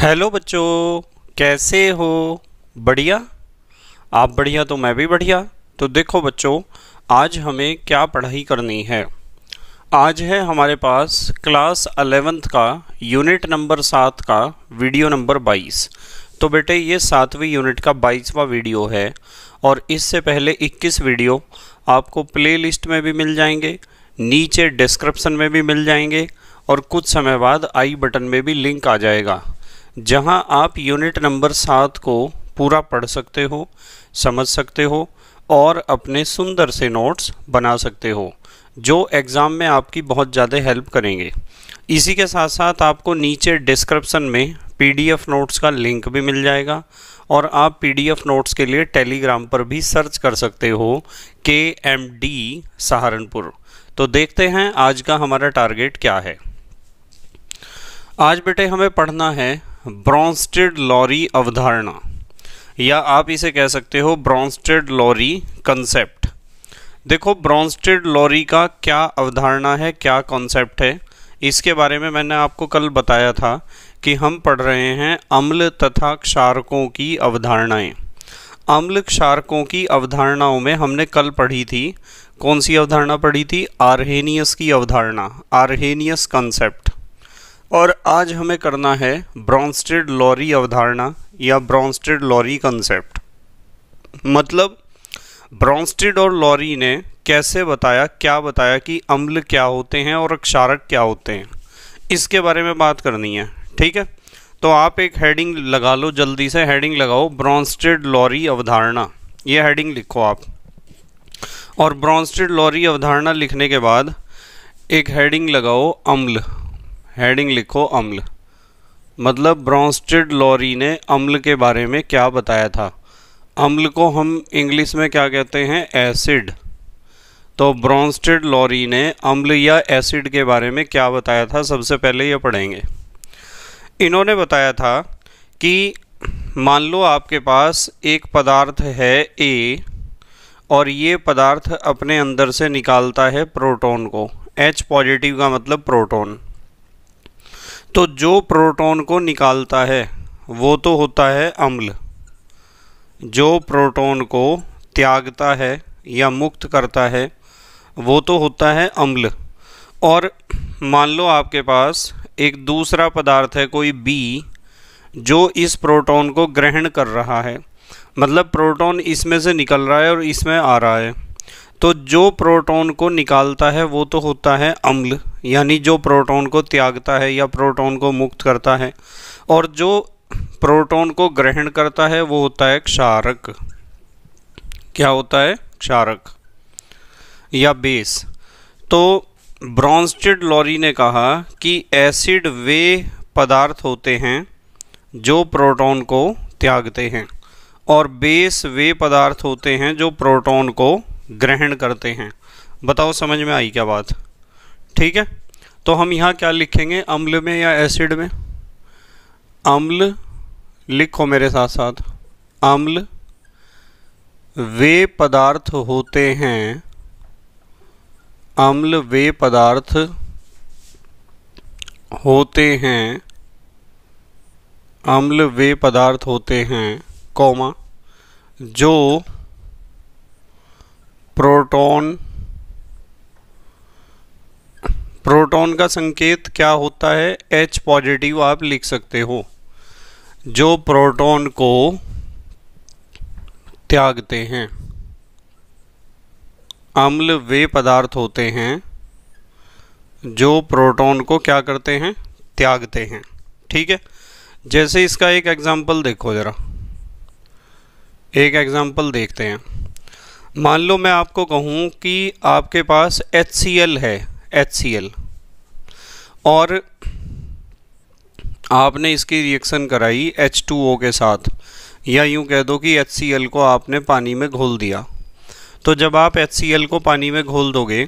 hello बच्चों कैसे हो बढ़िया आप बढ़िया तो मैं भी बढ़िया तो देखो बच्चों आज हमें क्या पढ़ाई करनी है आज है हमारे पास क्लास अलेवेंथ का यूनिट नंबर सात का वीडियो नंबर बाईस तो बेटे ये सातवीं यूनिट का बाईसवा वीडियो है और इससे पहले इक्कीस वीडियो आपको प्लेलिस्ट में भी मिल जाएंगे नीचे डिस्क्रिप्सन में भी मिल जाएंगे और कुछ समय बाद आई बटन में भी लिंक आ जाएगा जहां आप यूनिट नंबर सात को पूरा पढ़ सकते हो समझ सकते हो और अपने सुंदर से नोट्स बना सकते हो जो एग्ज़ाम में आपकी बहुत ज़्यादा हेल्प करेंगे इसी के साथ साथ आपको नीचे डिस्क्रिप्शन में पीडीएफ नोट्स का लिंक भी मिल जाएगा और आप पीडीएफ नोट्स के लिए टेलीग्राम पर भी सर्च कर सकते हो के एम डी सहारनपुर तो देखते हैं आज का हमारा टारगेट क्या है आज बेटे हमें पढ़ना है ब्रॉन्स्टेड लॉरी अवधारणा या आप इसे कह सकते हो ब्रॉन्स्टेड लॉरी कंसेप्ट देखो ब्रॉन्स्टेड लॉरी का क्या अवधारणा है क्या कॉन्सेप्ट है इसके बारे में मैंने आपको कल बताया था कि हम पढ़ रहे हैं अम्ल तथा क्षारकों की अवधारणाएं अम्ल क्षारकों की अवधारणाओं में हमने कल पढ़ी थी कौन सी अवधारणा पढ़ी थी आर्हेनियस की अवधारणा आर्हेनियस कंसेप्ट और आज हमें करना है ब्रॉन्स्टेड लॉरी अवधारणा या ब्रॉन्स्टेड लॉरी कंसेप्ट मतलब ब्रॉन्स्टेड और लॉरी ने कैसे बताया क्या बताया कि अम्ल क्या होते हैं और अक्षारक क्या होते हैं इसके बारे में बात करनी है ठीक है तो आप एक हेडिंग लगा लो जल्दी से हेडिंग लगाओ ब्रॉन्स्टेड लॉरी अवधारणा ये हेडिंग लिखो आप और ब्रॉन्स्टेड लॉरी अवधारणा लिखने के बाद एक हेडिंग लगाओ अम्ल हेडिंग लिखो अम्ल मतलब ब्रॉन्स्टेड लॉरी ने अम्ल के बारे में क्या बताया था अम्ल को हम इंग्लिश में क्या कहते हैं एसिड तो ब्रॉन्स्टेड लॉरी ने अम्ल या एसिड के बारे में क्या बताया था सबसे पहले ये पढ़ेंगे इन्होंने बताया था कि मान लो आपके पास एक पदार्थ है ए और ये पदार्थ अपने अंदर से निकालता है प्रोटॉन को H पॉजिटिव का मतलब प्रोटॉन तो जो प्रोटॉन को निकालता है वो तो होता है अम्ल जो प्रोटॉन को त्यागता है या मुक्त करता है वो तो होता है अम्ल और मान लो आपके पास एक दूसरा पदार्थ है कोई बी जो इस प्रोटॉन को ग्रहण कर रहा है मतलब प्रोटॉन इसमें से निकल रहा है और इसमें आ रहा है तो जो प्रोटॉन को निकालता है वो तो होता है अम्ल यानी जो प्रोटॉन को त्यागता है या प्रोटॉन को मुक्त करता है और जो प्रोटॉन को ग्रहण करता है वो होता है क्षारक क्या होता है क्षारक या बेस तो ब्रॉन्स्टेड लॉरी ने कहा कि एसिड वे पदार्थ होते हैं जो प्रोटॉन को त्यागते हैं और बेस वे पदार्थ होते हैं जो प्रोटॉन को ग्रहण करते हैं बताओ समझ में आई क्या बात ठीक है तो हम यहाँ क्या लिखेंगे अम्ल में या एसिड में अम्ल लिखो मेरे साथ साथ अम्ल वे पदार्थ होते हैं अम्ल वे पदार्थ होते हैं अम्ल वे पदार्थ होते हैं कौमा जो प्रोटॉन प्रोटॉन का संकेत क्या होता है H पॉजिटिव आप लिख सकते हो जो प्रोटॉन को त्यागते हैं अम्ल वे पदार्थ होते हैं जो प्रोटॉन को क्या करते हैं त्यागते हैं ठीक है जैसे इसका एक एग्जाम्पल देखो ज़रा एक एग्जाम्पल देखते हैं मान लो मैं आपको कहूँ कि आपके पास एच है एच और आपने इसकी रिएक्शन कराई H2O के साथ या यूँ कह दो कि एच को आपने पानी में घोल दिया तो जब आप एच को पानी में घोल दोगे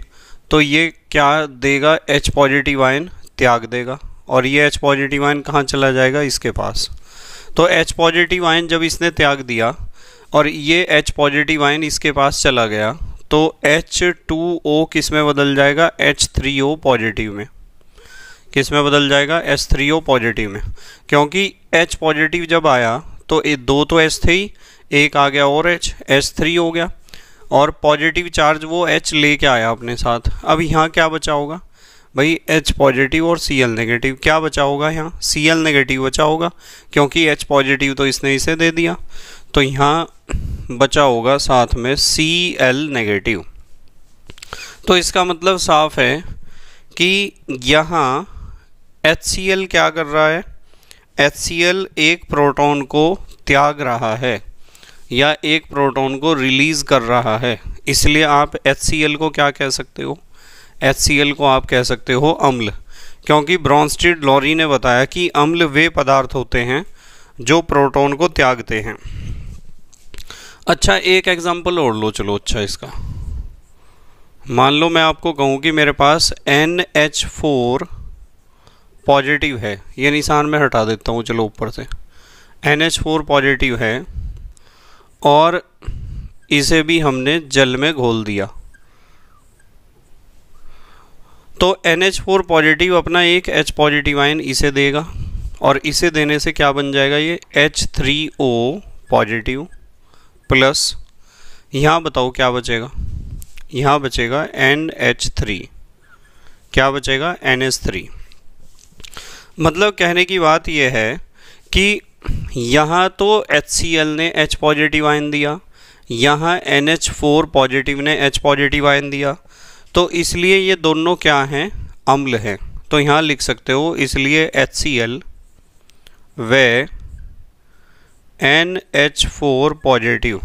तो ये क्या देगा H पॉजिटिव आयन त्याग देगा और ये H पॉजिटिव आयन कहाँ चला जाएगा इसके पास तो H पॉजिटिव आयन जब इसने त्याग दिया और ये एच पॉजिटिव आयन इसके पास चला गया तो एच टू ओ किस में बदल जाएगा एच थ्री ओ पॉजिटिव में किस में बदल जाएगा एच थ्री ओ पॉजिटिव में क्योंकि एच पॉजिटिव जब आया तो ए, दो तो एच थे ही एक आ गया और एच एच थ्री हो गया और पॉजिटिव चार्ज वो ले लेके आया अपने साथ अब यहाँ क्या बचा होगा भाई एच पॉजिटिव और सी एल नेगेटिव क्या बचा होगा यहाँ सी एल नेगेटिव बचा होगा क्योंकि एच पॉजिटिव तो इसने इसे दे दिया तो यहाँ बचा होगा साथ में सी एल नेगेटिव तो इसका मतलब साफ है कि यहाँ एच सी एल क्या कर रहा है एच सी एल एक प्रोटॉन को त्याग रहा है या एक प्रोटॉन को रिलीज़ कर रहा है इसलिए आप एच सी एल को क्या कह सकते हो एच सी एल को आप कह सकते हो अम्ल क्योंकि ब्रॉन्स्टेड लॉरी ने बताया कि अम्ल वे पदार्थ होते हैं जो प्रोटॉन को त्यागते हैं अच्छा एक एग्जांपल और लो चलो अच्छा इसका मान लो मैं आपको कहूँ कि मेरे पास एन एच फोर पॉजिटिव है ये निशान मैं हटा देता हूँ चलो ऊपर से एन एच फोर पॉजिटिव है और इसे भी हमने जल में घोल दिया तो एन एच फोर पॉजिटिव अपना एक एच पॉजिटिव आयन इसे देगा और इसे देने से क्या बन जाएगा ये H three O positive plus यहाँ बताओ क्या बचेगा यहाँ बचेगा एन एच थ्री क्या बचेगा एन एच थ्री मतलब कहने की बात यह है कि यहाँ तो एच सी एल ने एच पॉजिटिव आयन दिया यहाँ एन एच फोर पॉजिटिव ने एच पॉजिटिव आयन दिया तो इसलिए ये दोनों क्या हैं अम्ल हैं तो यहाँ लिख सकते हो इसलिए एच सी एल वे एन एच फोर पॉजिटिव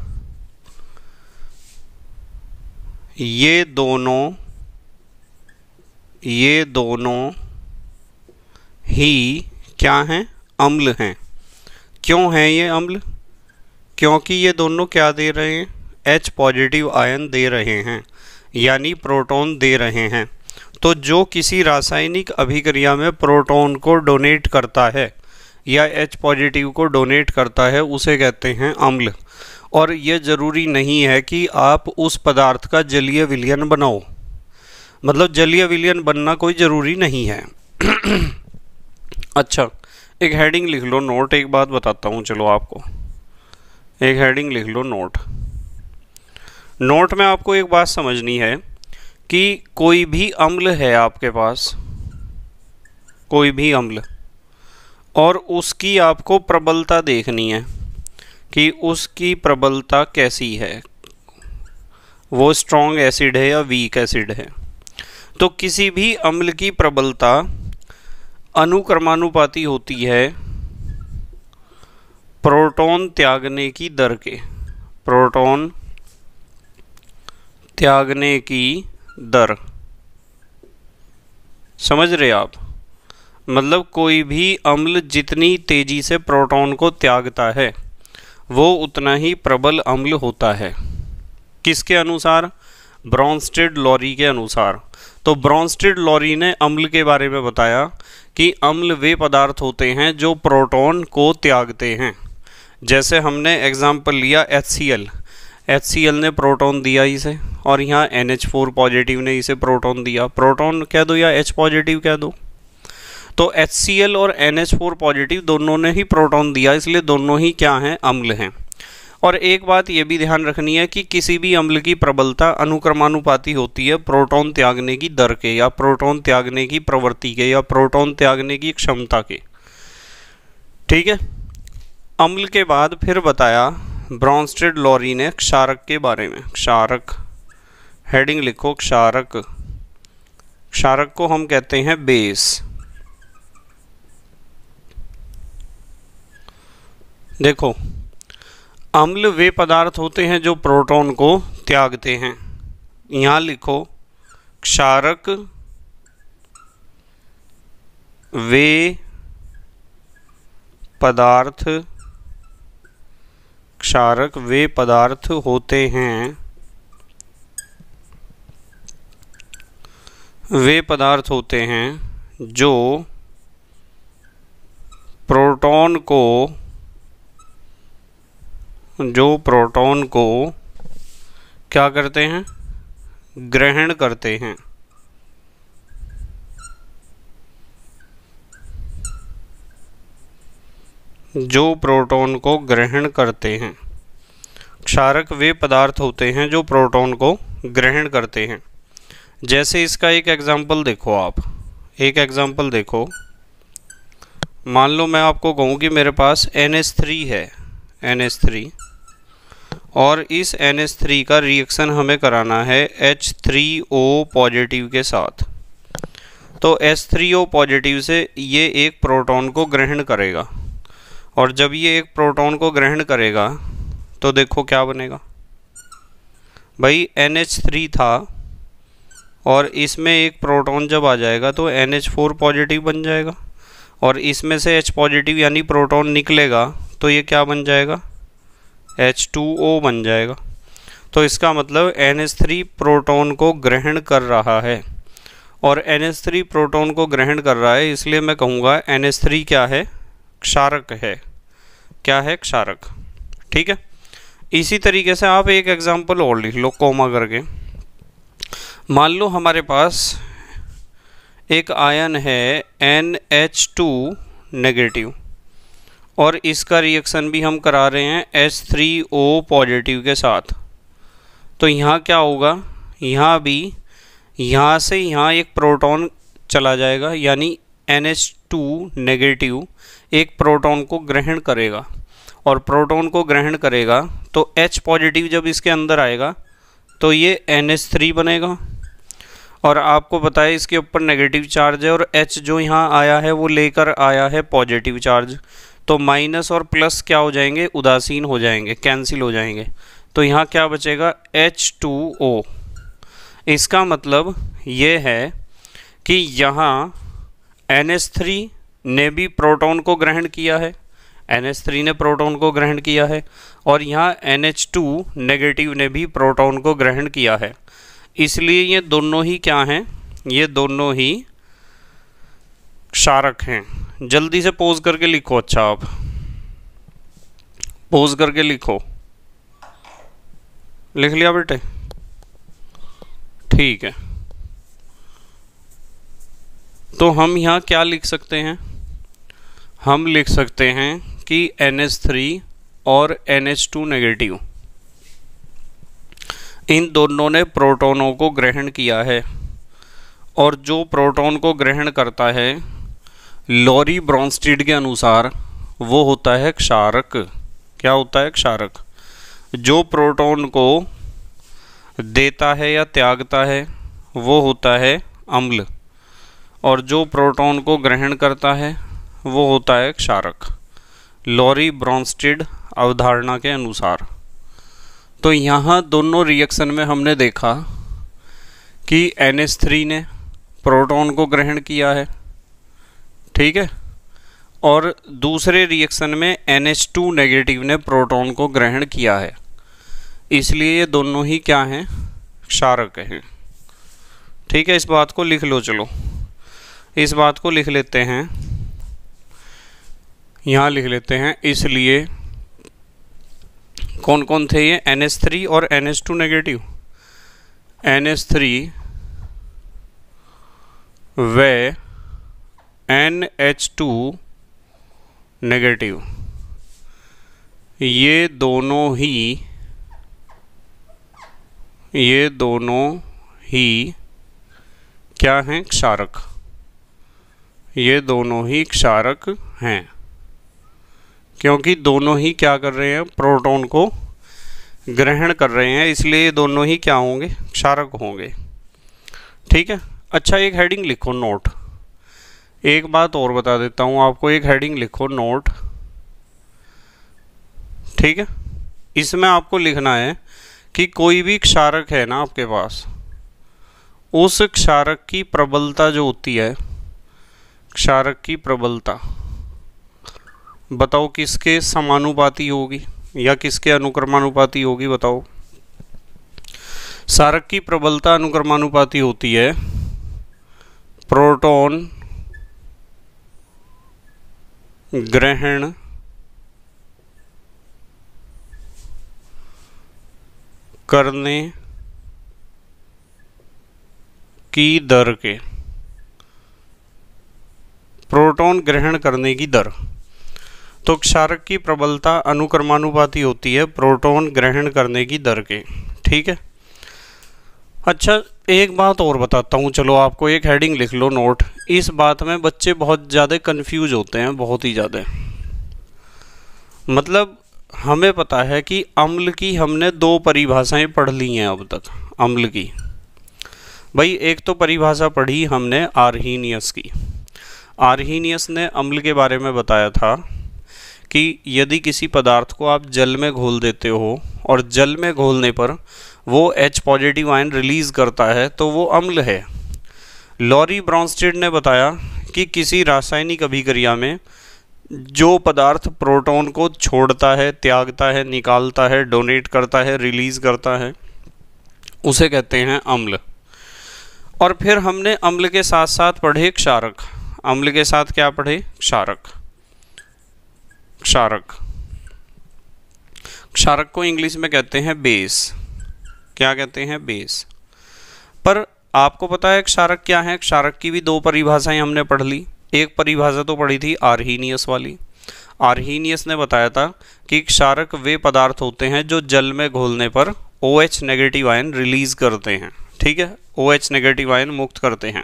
ये दोनों ये दोनों ही क्या हैं अम्ल हैं क्यों हैं ये अम्ल क्योंकि ये दोनों क्या दे रहे हैं एच पॉजिटिव आयन दे रहे हैं यानी प्रोटॉन दे रहे हैं तो जो किसी रासायनिक अभिक्रिया में प्रोटॉन को डोनेट करता है या एच पॉजिटिव को डोनेट करता है उसे कहते हैं अम्ल और ये ज़रूरी नहीं है कि आप उस पदार्थ का जलीय विलियन बनाओ मतलब जलीय विलियन बनना कोई ज़रूरी नहीं है अच्छा एक हेडिंग लिख लो नोट एक बात बताता हूँ चलो आपको एक हेडिंग लिख लो नोट नोट में आपको एक बात समझनी है कि कोई भी अम्ल है आपके पास कोई भी अम्ल और उसकी आपको प्रबलता देखनी है कि उसकी प्रबलता कैसी है वो स्ट्रॉन्ग एसिड है या वीक एसिड है तो किसी भी अम्ल की प्रबलता अनुक्रमानुपाती होती है प्रोटॉन त्यागने की दर के प्रोटॉन त्यागने की दर समझ रहे आप मतलब कोई भी अम्ल जितनी तेज़ी से प्रोटॉन को त्यागता है वो उतना ही प्रबल अम्ल होता है किसके अनुसार ब्रॉन्स्टेड लॉरी के अनुसार तो ब्रॉन्स्टेड लॉरी ने अम्ल के बारे में बताया कि अम्ल वे पदार्थ होते हैं जो प्रोटॉन को त्यागते हैं जैसे हमने एग्जाम्पल लिया H C L H C L ने प्रोटॉन दिया इसे और यहाँ एन एच फोर पॉजिटिव ने इसे प्रोटॉन दिया प्रोटॉन कह दो या एच पॉजिटिव कह दो तो एच और NH4 पॉजिटिव दोनों ने ही प्रोटॉन दिया इसलिए दोनों ही क्या हैं अम्ल हैं और एक बात ये भी ध्यान रखनी है कि किसी भी अम्ल की प्रबलता अनुक्रमानुपाती होती है प्रोटॉन त्यागने की दर के या प्रोटॉन त्यागने की प्रवृत्ति के या प्रोटॉन त्यागने की क्षमता के ठीक है अम्ल के बाद फिर बताया ब्रॉन्स्टेड लॉरी ने क्षारक के बारे में क्षारक हेडिंग लिखो क्षारक क्षारक को हम कहते हैं बेस देखो अम्ल वे पदार्थ होते हैं जो प्रोटॉन को त्यागते हैं यहाँ लिखो क्षारक वे पदार्थ क्षारक वे पदार्थ होते हैं वे पदार्थ होते हैं जो प्रोटॉन को जो प्रोटॉन को क्या करते हैं ग्रहण करते हैं जो प्रोटॉन को ग्रहण करते हैं क्षारक वे पदार्थ होते हैं जो प्रोटॉन को ग्रहण करते हैं जैसे इसका एक एग्जाम्पल देखो आप एक एग्जाम्पल देखो मान लो मैं आपको कहूँ कि मेरे पास एन थ्री है एन थ्री और इस NH3 का रिएक्शन हमें कराना है H3O पॉजिटिव के साथ तो S3O पॉजिटिव से ये एक प्रोटॉन को ग्रहण करेगा और जब ये एक प्रोटॉन को ग्रहण करेगा तो देखो क्या बनेगा भाई NH3 था और इसमें एक प्रोटॉन जब आ जाएगा तो NH4 पॉजिटिव बन जाएगा और इसमें से H पॉजिटिव यानी प्रोटॉन निकलेगा तो ये क्या बन जाएगा एच टू ओ बन जाएगा तो इसका मतलब एन एस थ्री प्रोटोन को ग्रहण कर रहा है और एन एस थ्री प्रोटोन को ग्रहण कर रहा है इसलिए मैं कहूँगा एन एस थ्री क्या है क्षारक है क्या है क्षारक ठीक है इसी तरीके से आप एक एग्जाम्पल और लिख लो कोमा करके मान लो हमारे पास एक आयन है एन एच टू नेगेटिव और इसका रिएक्शन भी हम करा रहे हैं थ्री ओ पॉजिटिव के साथ तो यहाँ क्या होगा यहाँ भी यहाँ से यहाँ एक प्रोटॉन चला जाएगा यानी टू नेगेटिव एक प्रोटॉन को ग्रहण करेगा और प्रोटॉन को ग्रहण करेगा तो H पॉजिटिव जब इसके अंदर आएगा तो ये एन थ्री बनेगा और आपको पता है इसके ऊपर नेगेटिव चार्ज है और H जो यहाँ आया है वो लेकर आया है पॉजिटिव चार्ज तो माइनस और प्लस क्या हो जाएंगे उदासीन हो जाएंगे कैंसिल हो जाएंगे तो यहाँ क्या बचेगा एच टू ओ इसका मतलब ये है कि यहाँ एन एस थ्री ने भी प्रोटॉन को ग्रहण किया है एन एस थ्री ने प्रोटॉन को ग्रहण किया है और यहाँ एन एच टू नेगेटिव ने भी प्रोटॉन को ग्रहण किया है इसलिए ये दोनों ही क्या हैं ये दोनों ही क्षारक हैं जल्दी से पोज करके लिखो अच्छा आप पोज करके लिखो लिख लिया बेटे ठीक है तो हम यहाँ क्या लिख सकते हैं हम लिख सकते हैं कि NH3 और NH2 नेगेटिव इन दोनों ने प्रोटोनों को ग्रहण किया है और जो प्रोटॉन को ग्रहण करता है लॉरी ब्रॉन्स्टीड के अनुसार वो होता है क्षारक क्या होता है क्षारक जो प्रोटॉन को देता है या त्यागता है वो होता है अम्ल और जो प्रोटॉन को ग्रहण करता है वो होता है क्षारक लॉरी ब्रॉन्स्टिड अवधारणा के अनुसार तो यहाँ दोनों रिएक्शन में हमने देखा कि एन ने प्रोटॉन को ग्रहण किया है ठीक है और दूसरे रिएक्शन में एन एच टू नेगेटिव ने प्रोटॉन को ग्रहण किया है इसलिए ये दोनों ही क्या हैं क्षारक हैं ठीक है इस बात को लिख लो चलो इस बात को लिख लेते हैं यहाँ लिख लेते हैं इसलिए कौन कौन थे ये एन एस थ्री और N S two negative N S three वे एन एच टू नेगेटिव ये दोनों ही ये दोनों ही क्या हैं क्षारक ये दोनों ही क्षारक हैं क्योंकि दोनों ही क्या कर रहे हैं प्रोटॉन को ग्रहण कर रहे हैं इसलिए ये दोनों ही क्या होंगे क्षारक होंगे ठीक है अच्छा एक हेडिंग लिखो नोट एक बात और बता देता हूँ आपको एक हेडिंग लिखो नोट ठीक है इसमें आपको लिखना है कि कोई भी क्षारक है ना आपके पास उस क्षारक की प्रबलता जो होती है क्षारक की प्रबलता बताओ किसके समानुपाती होगी या किसके अनुक्रमानुपाती होगी बताओ सारक की प्रबलता अनुक्रमानुपाती होती है प्रोटॉन ग्रहण करने की दर के प्रोटॉन ग्रहण करने की दर तो क्षारक की प्रबलता अनुक्रमानुपाती होती है प्रोटॉन ग्रहण करने की दर के ठीक है अच्छा एक बात और बताता हूँ चलो आपको एक हेडिंग लिख लो नोट इस बात में बच्चे बहुत ज़्यादा कंफ्यूज होते हैं बहुत ही ज़्यादा मतलब हमें पता है कि अम्ल की हमने दो परिभाषाएं पढ़ ली हैं अब तक अम्ल की भाई एक तो परिभाषा पढ़ी हमने आर्नियस की आर्नियस ने अम्ल के बारे में बताया था कि यदि किसी पदार्थ को आप जल में घोल देते हो और जल में घोलने पर वो एच पॉजिटिव आयन रिलीज़ करता है तो वो अम्ल है लॉरी ब्रॉन्स्टेड ने बताया कि किसी रासायनिक अभिक्रिया में जो पदार्थ प्रोटॉन को छोड़ता है त्यागता है निकालता है डोनेट करता है रिलीज़ करता है उसे कहते हैं अम्ल और फिर हमने अम्ल के साथ साथ पढ़े क्षारक अम्ल के साथ क्या पढ़े क्षारक क्षारक क्षारक को इंग्लिश में कहते हैं बेस क्या कहते हैं बेस पर आपको पता है क्षारक क्या है क्षारक की भी दो परिभाषाएं हमने पढ़ ली एक परिभाषा तो पढ़ी थी आर्नियस वाली आर्नियस ने बताया था कि क्षारक वे पदार्थ होते हैं जो जल में घोलने पर ओ OH नेगेटिव आयन रिलीज करते हैं ठीक है ओ OH नेगेटिव आयन मुक्त करते हैं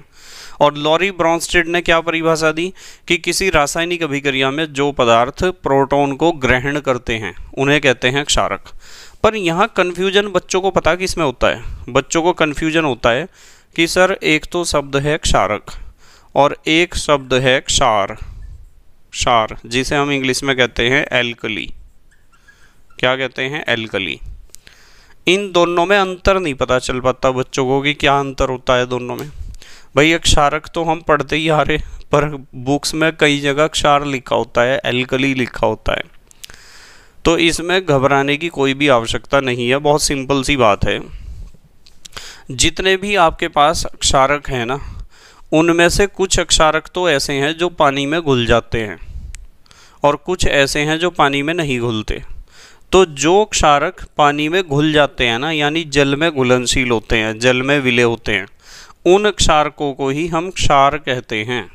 और लॉरी ब्रॉन्स्टेड ने क्या परिभाषा दी कि किसी रासायनिक अभिक्रिया में जो पदार्थ प्रोटॉन को ग्रहण करते हैं उन्हें कहते हैं क्षारक पर यहाँ कन्फ्यूजन बच्चों को पता किस में होता है बच्चों को कन्फ्यूजन होता है कि सर एक तो शब्द है क्षारक और एक शब्द है क्षार क्षार जिसे हम इंग्लिश में कहते हैं एल्कली क्या कहते हैं एल्कली इन दोनों में अंतर नहीं पता चल पाता बच्चों को कि क्या अंतर होता है दोनों में भाई क्षारक तो हम पढ़ते ही आ रहे पर बुक्स में कई जगह क्षार लिखा होता है एल्कली लिखा होता है तो इसमें घबराने की कोई भी आवश्यकता नहीं है बहुत सिंपल सी बात है जितने भी आपके पास अक्षारक हैं ना उनमें से कुछ अक्षारक तो ऐसे हैं जो पानी में घुल जाते हैं और कुछ ऐसे हैं जो पानी में नहीं घुलते तो जो क्षारक पानी में घुल जाते हैं ना यानी जल में घुलनशील होते हैं जल में विले होते हैं उन क्षारकों को ही हम क्षार कहते हैं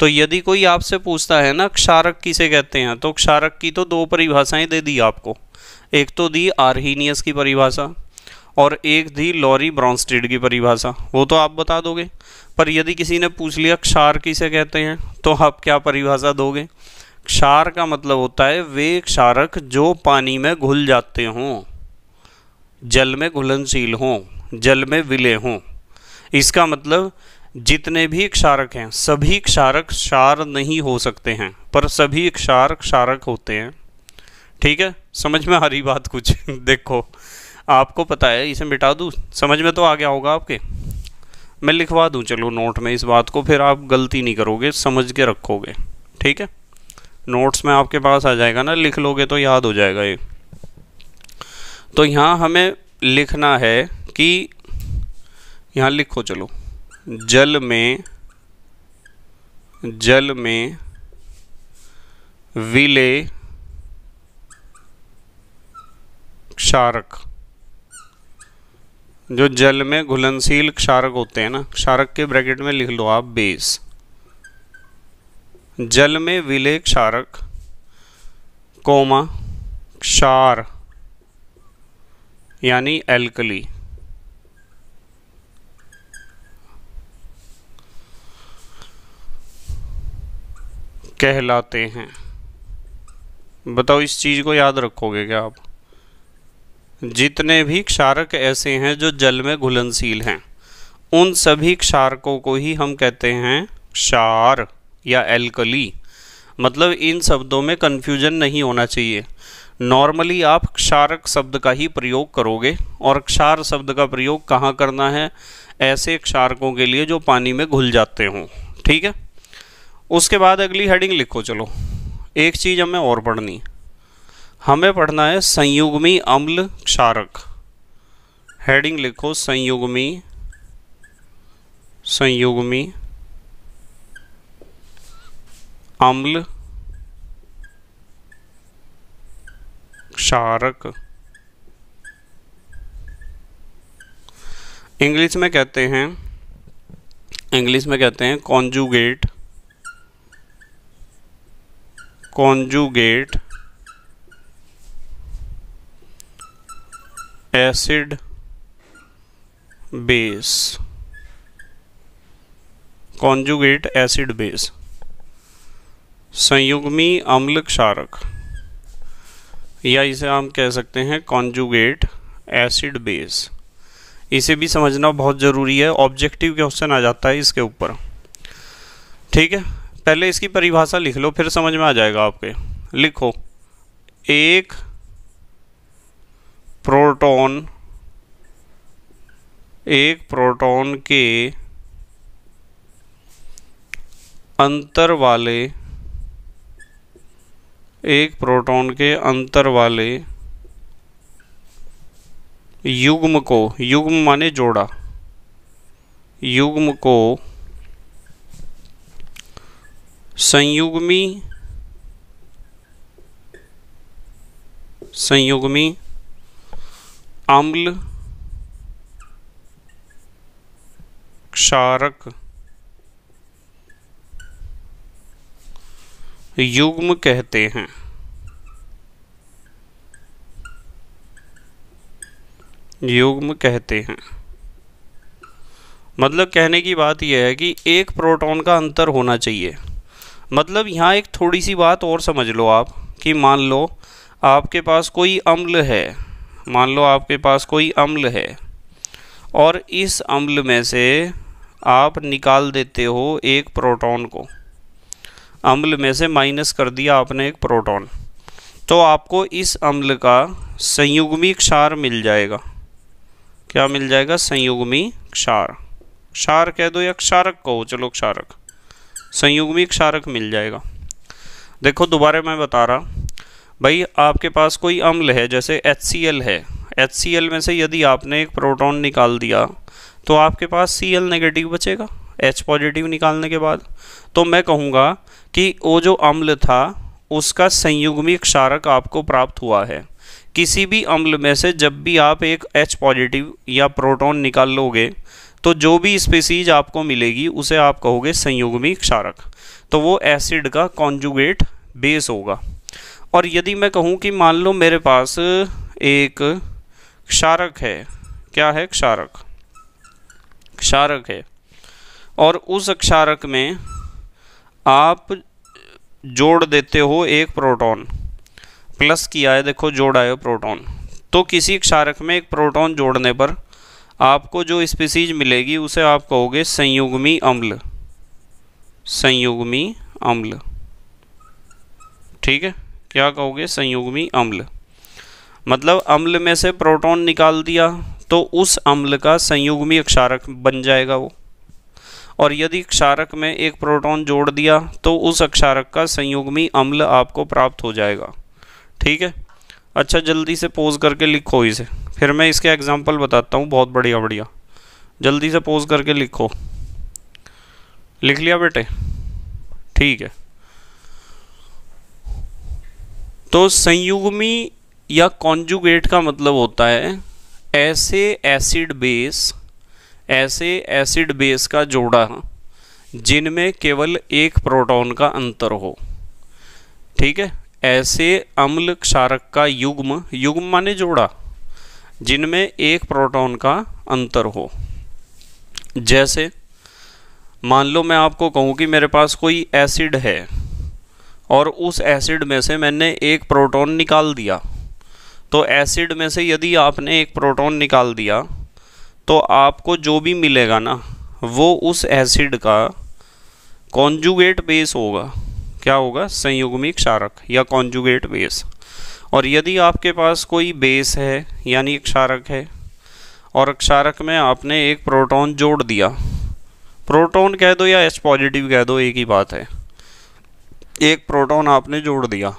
तो यदि कोई आपसे पूछता है ना क्षारक किसे कहते हैं तो क्षारक की तो दो परिभाषाएं दे दी आपको एक तो दी आर्नियस की परिभाषा और एक दी लॉरी ब्रॉन्स्टेड की परिभाषा वो तो आप बता दोगे पर यदि किसी ने पूछ लिया क्षार किसे कहते हैं तो आप क्या परिभाषा दोगे क्षार का मतलब होता है वे क्षारक जो पानी में घुल जाते हों जल में घुलनशील हों जल में विले हों इसका मतलब जितने भी क्षारक हैं सभी क्षारक क्षार नहीं हो सकते हैं पर सभी क्षार क्षारक होते हैं ठीक है समझ में आ रही बात कुछ देखो आपको पता है इसे मिटा दूँ समझ में तो आ गया होगा आपके मैं लिखवा दूँ चलो नोट में इस बात को फिर आप गलती नहीं करोगे समझ के रखोगे ठीक है नोट्स में आपके पास आ जाएगा ना लिख लोगे तो याद हो जाएगा ये तो यहाँ हमें लिखना है कि यहाँ लिखो चलो जल में जल में विले क्षारक जो जल में घुलनशील क्षारक होते हैं ना क्षारक के ब्रैकेट में लिख लो आप बेस जल में विले क्षारक कोमा क्षार यानी एल्कली कहलाते हैं बताओ इस चीज़ को याद रखोगे क्या आप जितने भी क्षारक ऐसे हैं जो जल में घुलनशील हैं उन सभी क्षारकों को ही हम कहते हैं क्षार या एल्कली मतलब इन शब्दों में कन्फ्यूजन नहीं होना चाहिए नॉर्मली आप क्षारक शब्द का ही प्रयोग करोगे और क्षार शब्द का प्रयोग कहाँ करना है ऐसे क्षारकों के लिए जो पानी में घुल जाते हों ठीक है उसके बाद अगली हेडिंग लिखो चलो एक चीज़ हमें और पढ़नी हमें पढ़ना है संयुग्मी अम्ल क्षारक हेडिंग लिखो संयुग्मी संयुग्मी अम्ल क्षारक इंग्लिश में कहते हैं इंग्लिश में कहते हैं conjugate conjugate acid base conjugate acid base संयुग्मी अम्ल क्षारक या इसे हम कह सकते हैं कॉन्जुगेट एसिड बेस इसे भी समझना बहुत ज़रूरी है ऑब्जेक्टिव क्वेश्चन आ जाता है इसके ऊपर ठीक है पहले इसकी परिभाषा लिख लो फिर समझ में आ जाएगा आपके लिखो एक प्रोटॉन एक प्रोटॉन के अंतर वाले एक प्रोटॉन के अंतर वाले युग्म को युग्म माने जोड़ा युग्म को संयुग्मी संयुग्मी अम्ल क्षारक युग्म कहते हैं युग्म कहते हैं मतलब कहने की बात यह है कि एक प्रोटॉन का अंतर होना चाहिए मतलब यहाँ एक थोड़ी सी बात और समझ लो आप कि मान लो आपके पास कोई अम्ल है मान लो आपके पास कोई अम्ल है और इस अम्ल में से आप निकाल देते हो एक प्रोटॉन को अम्ल में से माइनस कर दिया आपने एक प्रोटॉन तो आपको इस अम्ल का संयुग्मी क्षार मिल जाएगा क्या मिल जाएगा संयुग्मी क्षार क्षार कह दो या क्षारक कहो चलो क्षारक संयुग्मी क्षारक मिल जाएगा देखो दोबारा मैं बता रहा भाई आपके पास कोई अम्ल है जैसे एच है एच में से यदि आपने एक प्रोटॉन निकाल दिया तो आपके पास सी नेगेटिव बचेगा एच पॉजिटिव निकालने के बाद तो मैं कहूँगा कि वो जो अम्ल था उसका संयुग्मी क्षारक आपको प्राप्त हुआ है किसी भी अम्ल में से जब भी आप एक एच पॉजिटिव या प्रोटॉन निकाल लोगे तो जो भी स्पेसीज आपको मिलेगी उसे आप कहोगे संयुग्मी क्षारक तो वो एसिड का कॉन्जुगेट बेस होगा और यदि मैं कहूँ कि मान लो मेरे पास एक क्षारक है क्या है क्षारक क्षारक है और उस क्षारक में आप जोड़ देते हो एक प्रोटॉन प्लस किया है देखो जोड़ा है प्रोटॉन तो किसी क्षारक में एक प्रोटॉन जोड़ने पर आपको जो स्पीसीज मिलेगी उसे आप कहोगे संयुग्मी अम्ल संयुग्मी अम्ल ठीक है क्या कहोगे संयुग्मी अम्ल मतलब अम्ल में से प्रोटॉन निकाल दिया तो उस अम्ल का संयुग्मी अक्षारक बन जाएगा वो और यदि क्षारक में एक प्रोटॉन जोड़ दिया तो उस अक्षारक का संयुग्मी अम्ल आपको प्राप्त हो जाएगा ठीक है अच्छा जल्दी से पोज करके लिखो इसे फिर मैं इसके एग्जाम्पल बताता हूँ बहुत बढ़िया बढ़िया जल्दी से पोज करके लिखो लिख लिया बेटे ठीक है तो संयुग्मी या कॉन्जुगेट का मतलब होता है ऐसे एसिड बेस ऐसे एसिड बेस का जोड़ा जिनमें केवल एक प्रोटॉन का अंतर हो ठीक है ऐसे अम्ल क्षारक का युग्म युग्म माने जोड़ा जिनमें एक प्रोटॉन का अंतर हो जैसे मान लो मैं आपको कहूँ कि मेरे पास कोई एसिड है और उस एसिड में से मैंने एक प्रोटॉन निकाल दिया तो एसिड में से यदि आपने एक प्रोटॉन निकाल दिया तो आपको जो भी मिलेगा ना वो उस एसिड का कॉन्जुगेट बेस होगा क्या होगा संयुग्मी क्षारक या कॉन्जुगेट बेस और यदि आपके पास कोई बेस है यानी क्षारक है और क्षारक में आपने एक प्रोटॉन जोड़ दिया प्रोटॉन कह दो या एच पॉजिटिव कह दो एक ही बात है एक प्रोटॉन आपने जोड़ दिया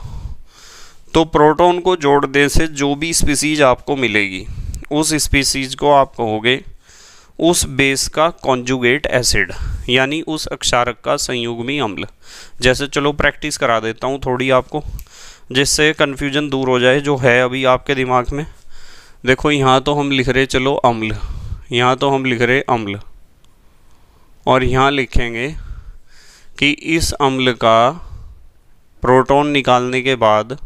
तो प्रोटॉन को जोड़ने से जो भी स्पीसीज आपको मिलेगी उस स्पीसीज को आप कहोगे उस बेस का कॉन्जुगेट एसिड यानी उस अक्षारक का संयुग्मी अम्ल जैसे चलो प्रैक्टिस करा देता हूँ थोड़ी आपको जिससे कन्फ्यूजन दूर हो जाए जो है अभी आपके दिमाग में देखो यहाँ तो हम लिख रहे चलो अम्ल यहाँ तो हम लिख रहे अम्ल और यहाँ लिखेंगे कि इस अम्ल का प्रोटॉन निकालने के बाद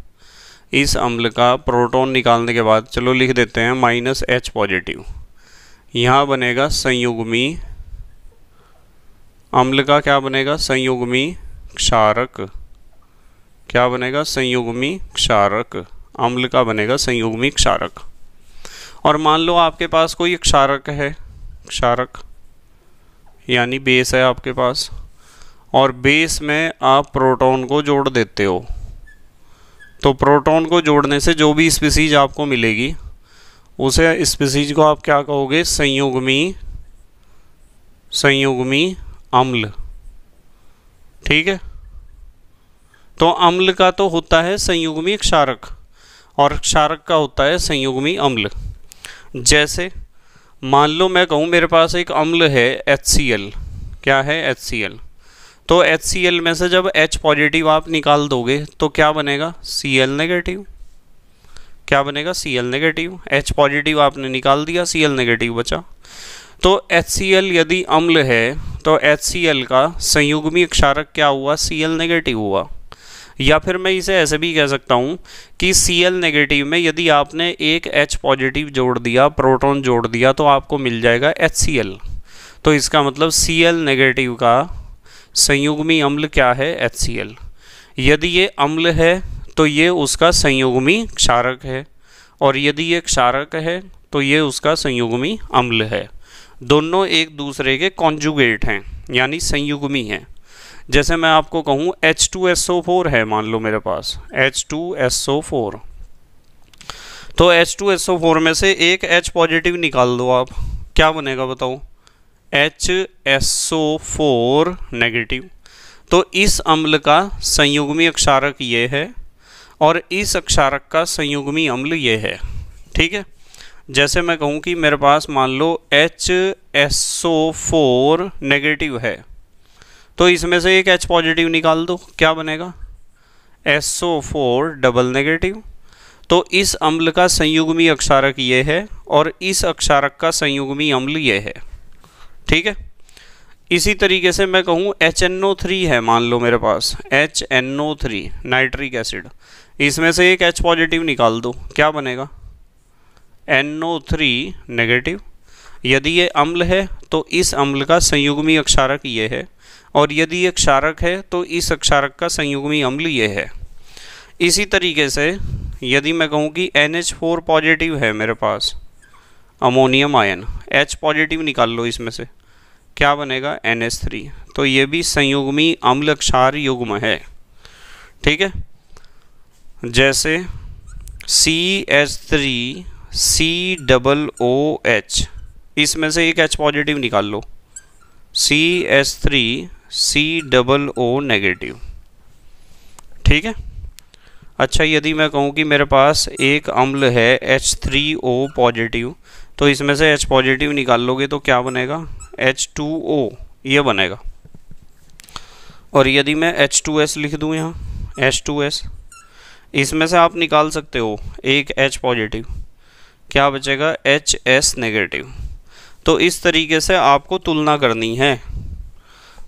इस अम्ल का प्रोटॉन निकालने के बाद चलो लिख देते हैं माइनस एच पॉजिटिव यहाँ बनेगा संयुग्मी अम्ल का क्या बनेगा संयुग्मी क्षारक क्या बनेगा संयुग्मी क्षारक अम्ल का बनेगा संयुग्मी क्षारक और मान लो आपके पास कोई क्षारक है क्षारक यानी बेस है आपके पास और बेस में आप प्रोटॉन को जोड़ देते हो तो प्रोटॉन को जोड़ने से जो भी स्पीसीज आपको मिलेगी उसे स्पीसीज को आप क्या कहोगे संयुग्मी संयुग्मी अम्ल ठीक है तो अम्ल का तो होता है संयुग्मी क्षारक और क्षारक का होता है संयुग्मी अम्ल जैसे मान लो मैं कहूँ मेरे पास एक अम्ल है एच क्या है एच तो एच में से जब H पॉजिटिव आप निकाल दोगे तो क्या बनेगा सी एल नेगेटिव क्या बनेगा C L negative H positive आपने निकाल दिया सी एल नेगेटिव बचा तो एच यदि अम्ल है तो एच का संयुग्मी क्षारक क्या हुआ सी एल नेगेटिव हुआ या फिर मैं इसे ऐसे भी कह सकता हूँ कि सी एल नेगेटिव में यदि आपने एक एच पॉजिटिव जोड़ दिया प्रोटॉन जोड़ दिया तो आपको मिल जाएगा एच सी एल तो इसका मतलब सी एल नेगेटिव का संयुग्मी अम्ल क्या है एच सी एल यदि ये अम्ल है तो ये उसका संयुग्मी क्षारक है और यदि ये क्षारक है तो ये उसका संयुग्मी अम्ल है दोनों एक दूसरे के कॉन्जुगेट हैं यानी संयुग्मी हैं जैसे मैं आपको कहूँ H two S O four है मान लो मेरे पास H two S O four तो H two S O four में से एक एच पॉजिटिव निकाल दो आप क्या बनेगा बताओ H S O four negative तो इस अम्ल का संयुग्मी अक्षारक ये है और इस अक्षारक का संयुग्मी अम्ल ये है ठीक है जैसे मैं कहूँ कि मेरे पास मान लो H S O four negative है तो इसमें से एक एच पॉजिटिव निकाल दो क्या बनेगा S O four double negative तो इस अम्ल का संयुग्मी अक्षारक ये है और इस अक्षारक का संयुग्मी अम्ल ये है ठीक है इसी तरीके से मैं कहूँ एच एन ओ थ्री है मान लो मेरे पास H N O three nitric acid इसमें से एक एच पॉजिटिव निकाल दो क्या बनेगा एन ओ थ्री नेगेटिव यदि ये अम्ल है तो इस अम्ल का संयुग्मी अक्षारक ये है और यदि ये क्षारक है तो इस क्षारक का संयुग्मी अम्ल ये है इसी तरीके से यदि मैं कहूँ कि एन एच फोर पॉजिटिव है मेरे पास अमोनियम आयन एच पॉजिटिव निकाल लो इसमें से क्या बनेगा एन एच थ्री तो ये भी संयुग्मी अम्ल क्षार युग्म है ठीक है जैसे C H three C double O H इसमें से एक एच पॉजिटिव निकाल लो C H three C double O negative ठीक है अच्छा यदि मैं कहूँ कि मेरे पास एक अम्ल है एच थ्री ओ पॉजिटिव तो इसमें से एच पॉजिटिव निकाल लोगे तो क्या बनेगा एच टू ओ ये बनेगा और यदि मैं एच टू एस लिख दूँ यहाँ एच टू एस इसमें से आप निकाल सकते हो एक एच पॉजिटिव क्या बचेगा एच एस नेगेटिव तो इस तरीके से आपको तुलना करनी है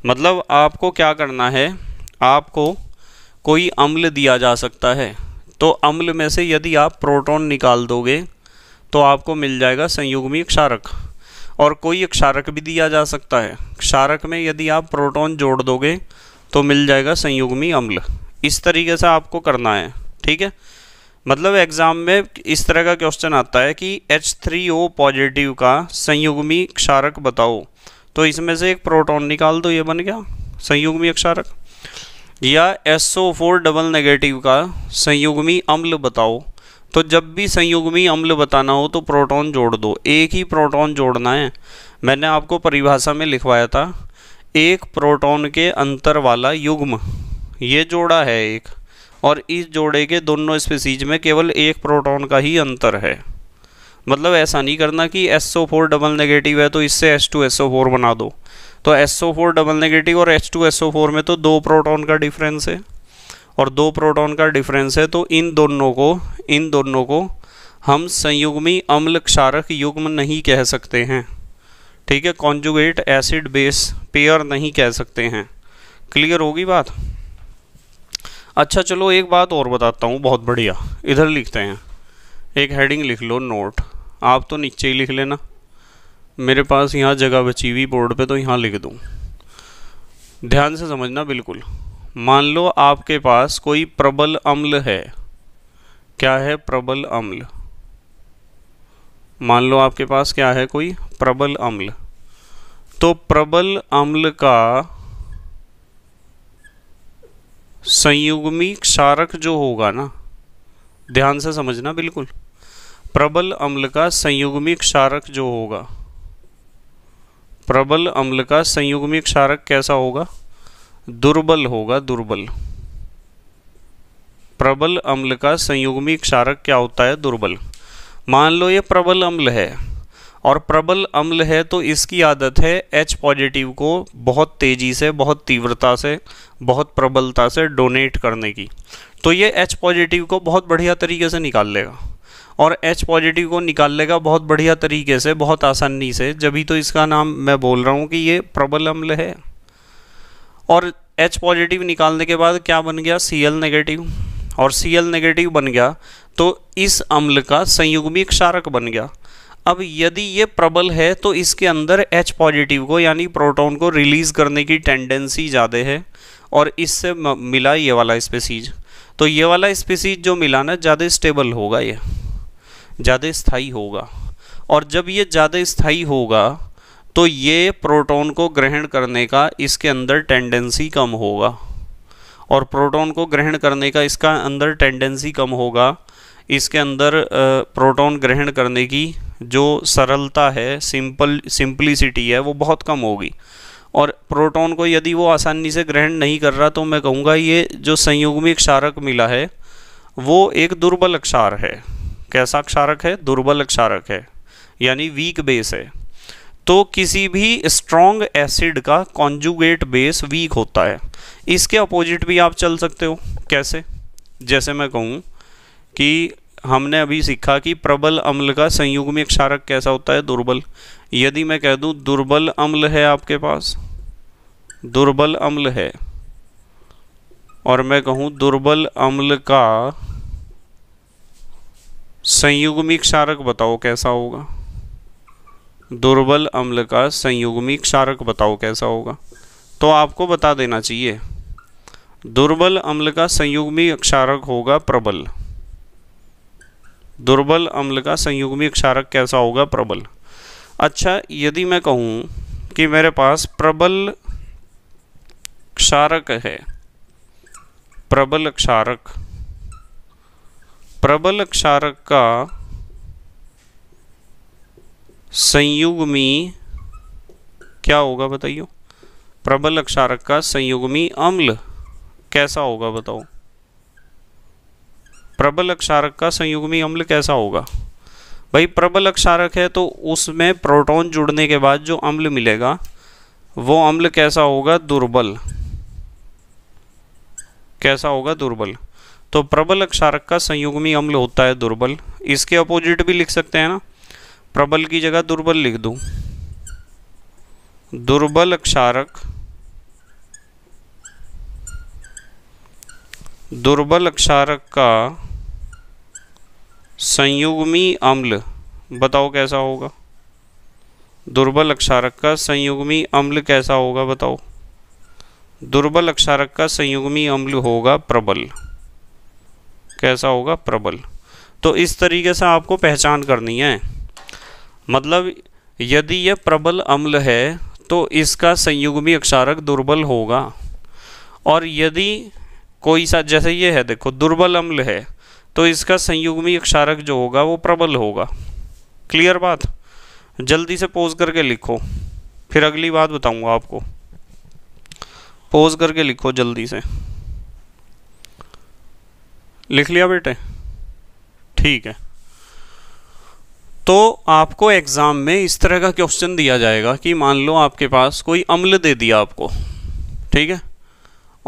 मतलब आपको क्या करना है आपको कोई अम्ल दिया जा सकता है तो अम्ल में से यदि आप प्रोटॉन निकाल दोगे तो आपको मिल जाएगा संयुग्मी क्षारक और कोई क्षारक भी दिया जा सकता है क्षारक में यदि आप प्रोटॉन जोड़ दोगे तो मिल जाएगा संयुग्मी अम्ल इस तरीके से आपको करना है ठीक है मतलब एग्ज़ाम में इस तरह का क्वेश्चन आता है कि H3O पॉजिटिव का संयुग्मी क्षारक बताओ तो इसमें से एक प्रोटॉन निकाल दो ये बन गया संयुग्मी अक्षारक या SO4 डबल नेगेटिव का संयुग्मी अम्ल बताओ तो जब भी संयुग्मी अम्ल बताना हो तो प्रोटॉन जोड़ दो एक ही प्रोटॉन जोड़ना है मैंने आपको परिभाषा में लिखवाया था एक प्रोटॉन के अंतर वाला युग्म ये जोड़ा है एक और इस जोड़े के दोनों स्पीसीज में केवल एक प्रोटॉन का ही अंतर है मतलब ऐसा नहीं करना कि S O four double negative है तो इससे S two S O four बना दो तो S O four double negative और S two S O four में तो दो प्रोटॉन का डिफरेंस है और दो प्रोटॉन का डिफरेंस है तो इन दोनों को इन दोनों को हम संयुग्मी अम्ल क्षारक युग्म नहीं कह सकते हैं ठीक है कॉन्जुगेट एसिड बेस पेयर नहीं कह सकते हैं क्लियर होगी बात अच्छा चलो एक बात और बताता हूँ बहुत बढ़िया इधर लिखते हैं एक हेडिंग लिख लो नोट आप तो नीचे ही लिख लेना मेरे पास यहाँ जगह बची हुई बोर्ड पे तो यहाँ लिख दूँ ध्यान से समझना बिल्कुल मान लो आपके पास कोई प्रबल अम्ल है क्या है प्रबल अम्ल मान लो आपके पास क्या है कोई प्रबल अम्ल तो प्रबल अम्ल का संयुग्मी क्षारक जो होगा ना ध्यान से समझना बिल्कुल प्रबल अम्ल का संयुग्मी क्षारक जो होगा प्रबल अम्ल का संयुग्मी क्षारक कैसा होगा दुर्बल होगा दुर्बल प्रबल अम्ल का संयुग्मी क्षारक क्या होता है दुर्बल मान लो ये प्रबल अम्ल है और प्रबल अम्ल है तो इसकी आदत है एच पॉजिटिव को बहुत तेज़ी से बहुत तीव्रता से बहुत प्रबलता से डोनेट करने की तो ये एच पॉजिटिव को बहुत बढ़िया तरीके से निकाल लेगा और एच पॉजिटिव को निकाल लेगा बहुत बढ़िया तरीके से बहुत आसानी से जभी तो इसका नाम मैं बोल रहा हूँ कि ये प्रबल अम्ल है और एच पॉजिटिव निकालने के बाद क्या बन गया सी एल नेगेटिव और सी एल नेगेटिव बन गया तो इस अम्ल का संयुग्मी क्षारक बन गया अब यदि ये प्रबल है तो इसके अंदर एच पॉजिटिव को यानी प्रोटॉन को रिलीज़ करने की टेंडेंसी ज़्यादा है और इससे मिला ये वाला स्पेसीज तो ये वाला स्पेसीज जो मिला ना ज़्यादा स्टेबल होगा ये ज़्यादा स्थायी होगा और जब ये ज़्यादा स्थाई होगा तो ये प्रोटॉन को ग्रहण करने का इसके अंदर टेंडेंसी कम होगा और प्रोटॉन को ग्रहण करने का इसका अंदर टेंडेंसी कम होगा इसके अंदर प्रोटॉन ग्रहण करने की जो सरलता है सिंपल सिंप्लिसिटी है वो बहुत कम होगी और प्रोटॉन को यदि वो आसानी से ग्रहण नहीं कर रहा तो मैं कहूँगा ये जो संयुग्मी क्षारक मिला है वो एक दुर्बल अक्षार है कैसा क्षारक है दुर्बल क्षारक है यानी वीक बेस है तो किसी भी स्ट्रॉन्ग एसिड का कॉन्जुगेट बेस वीक होता है इसके अपोजिट भी आप चल सकते हो कैसे जैसे मैं कहूँ कि हमने अभी सीखा कि प्रबल अम्ल का संयुग में क्षारक कैसा होता है दुर्बल यदि मैं कह दूँ दुर्बल अम्ल है आपके पास दुर्बल अम्ल है और मैं कहूँ दुर्बल अम्ल का संयुग्मी क्षारक बताओ कैसा होगा दुर्बल अम्ल का संयुग्मी क्षारक बताओ कैसा होगा तो आपको बता देना चाहिए दुर्बल अम्ल का संयुग्मी क्षारक होगा प्रबल दुर्बल अम्ल का संयुग्मी क्षारक कैसा होगा प्रबल अच्छा यदि मैं कहूँ कि मेरे पास प्रबल क्षारक है प्रबल क्षारक प्रबल क्षारक का संयुग्मी क्या होगा बताइयो प्रबल क्षारक का संयुग्मी अम्ल कैसा होगा बताओ प्रबल क्षारक का संयुग्मी अम्ल कैसा होगा भाई प्रबल क्षारक है तो उसमें प्रोटॉन जुड़ने के बाद जो अम्ल मिलेगा वो अम्ल कैसा होगा दुर्बल कैसा होगा दुर्बल तो प्रबल अक्षारक का संयुग्मी अम्ल होता है दुर्बल इसके अपोजिट भी लिख सकते हैं ना प्रबल की जगह दुर्बल लिख दूं दुर्बल अक्षारक दुर्बल अक्षारक का संयुग्मी अम्ल बताओ कैसा होगा दुर्बल अक्षारक का संयुग्मी अम्ल कैसा होगा बताओ दुर्बल अक्षारक का संयुग्मी अम्ल होगा प्रबल कैसा होगा प्रबल तो इस तरीके से आपको पहचान करनी है मतलब यदि यह प्रबल अम्ल है तो इसका संयुग्मी अक्षारक दुर्बल होगा और यदि कोई सा जैसे ये है देखो दुर्बल अम्ल है तो इसका संयुग्मी अक्षारक जो होगा वो प्रबल होगा क्लियर बात जल्दी से पोज करके लिखो फिर अगली बात बताऊंगा आपको पोज करके लिखो जल्दी से लिख लिया बेटे ठीक है तो आपको एग्ज़ाम में इस तरह का क्वेश्चन दिया जाएगा कि मान लो आपके पास कोई अम्ल दे दिया आपको ठीक है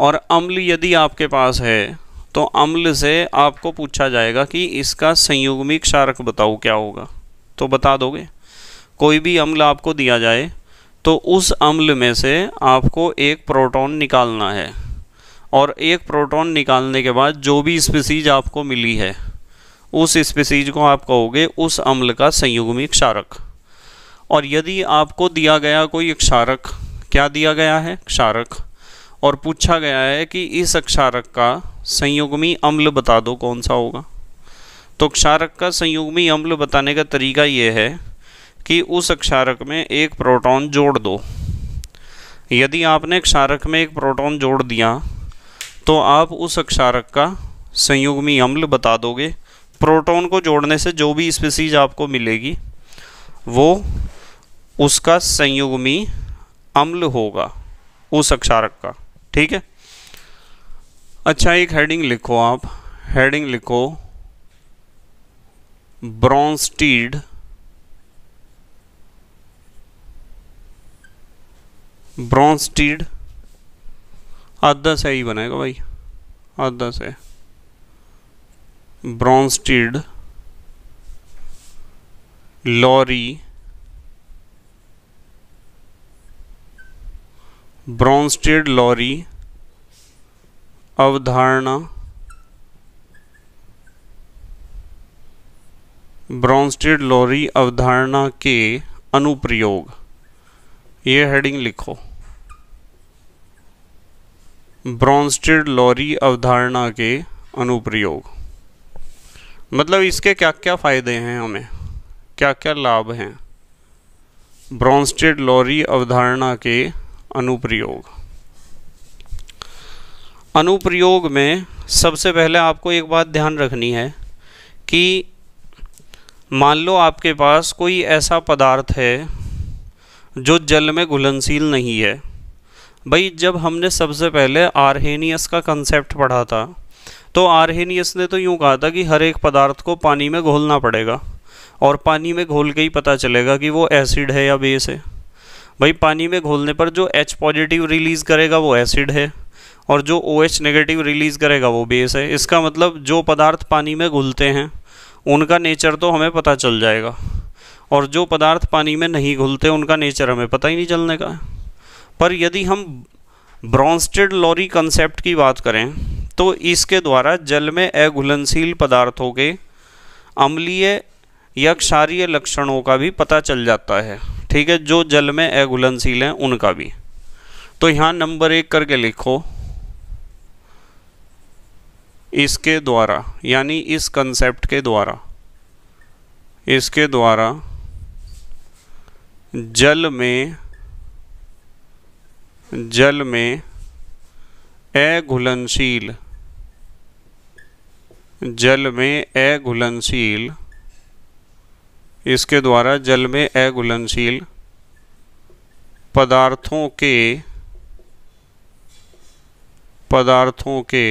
और अम्ल यदि आपके पास है तो अम्ल से आपको पूछा जाएगा कि इसका संयुग्मी क्षारक बताओ क्या होगा तो बता दोगे कोई भी अम्ल आपको दिया जाए तो उस अम्ल में से आपको एक प्रोटॉन निकालना है और एक प्रोटॉन निकालने के बाद जो भी स्पीसीज आपको मिली है उस स्पीसीज को आप कहोगे उस अम्ल का संयुग्मी क्षारक और यदि आपको दिया गया कोई क्षारक क्या दिया गया है क्षारक और पूछा गया है कि इस क्षारक का संयुग्मी अम्ल बता दो कौन सा होगा तो क्षारक का संयुग्मी अम्ल बताने का तरीका ये है कि उस क्षारक में एक प्रोटॉन जोड़ दो यदि आपने क्षारक में एक प्रोटॉन जोड़ दिया तो आप उस अक्षारक का संयुग्मी अम्ल बता दोगे प्रोटॉन को जोड़ने से जो भी स्पीसीज आपको मिलेगी वो उसका संयुग्मी अम्ल होगा उस अक्षारक का ठीक है अच्छा एक हेडिंग लिखो आप हेडिंग लिखो ब्रॉन्स्टीड ब्रॉन्स्टीड आधा से ही बनेगा भाई आधा से ब्रॉन्स्टीड लॉरी ब्रॉन्स्टेड लॉरी अवधारणा ब्रॉन्स्टेड लॉरी अवधारणा के अनुप्रयोग ये हेडिंग लिखो ब्रॉन्स्टेड लॉरी अवधारणा के अनुप्रयोग मतलब इसके क्या क्या फ़ायदे हैं हमें क्या क्या लाभ हैं ब्रॉन्स्टेड लॉरी अवधारणा के अनुप्रयोग अनुप्रयोग में सबसे पहले आपको एक बात ध्यान रखनी है कि मान लो आपके पास कोई ऐसा पदार्थ है जो जल में घुलनशील नहीं है भाई जब हमने सबसे पहले आरहेनियस का कंसेप्ट पढ़ा था तो आरहेनियस ने तो यूँ कहा था कि हर एक पदार्थ को पानी में घोलना पड़ेगा और पानी में घोल के ही पता चलेगा कि वो एसिड है या बेस है भाई पानी में घोलने पर जो एच पॉजिटिव रिलीज़ करेगा वो एसिड है और जो O OH H negative release करेगा वो बेस है इसका मतलब जो पदार्थ पानी में घुलते हैं उनका नेचर तो हमें पता चल जाएगा और जो पदार्थ पानी में नहीं घुलते उनका नेचर हमें पता ही नहीं चलने का है पर यदि हम ब्रॉन्स्टेड लॉरी कंसेप्ट की बात करें तो इसके द्वारा जल में अघुलनशील पदार्थों के अम्लीय या क्षारीय लक्षणों का भी पता चल जाता है ठीक है जो जल में अघुलनशील हैं उनका भी तो यहाँ नंबर एक करके लिखो इसके द्वारा यानी इस कंसेप्ट के द्वारा इसके द्वारा जल में जल में अघुलनशील जल में अघुलनशील इसके द्वारा जल में अघुलनशील पदार्थों के पदार्थों के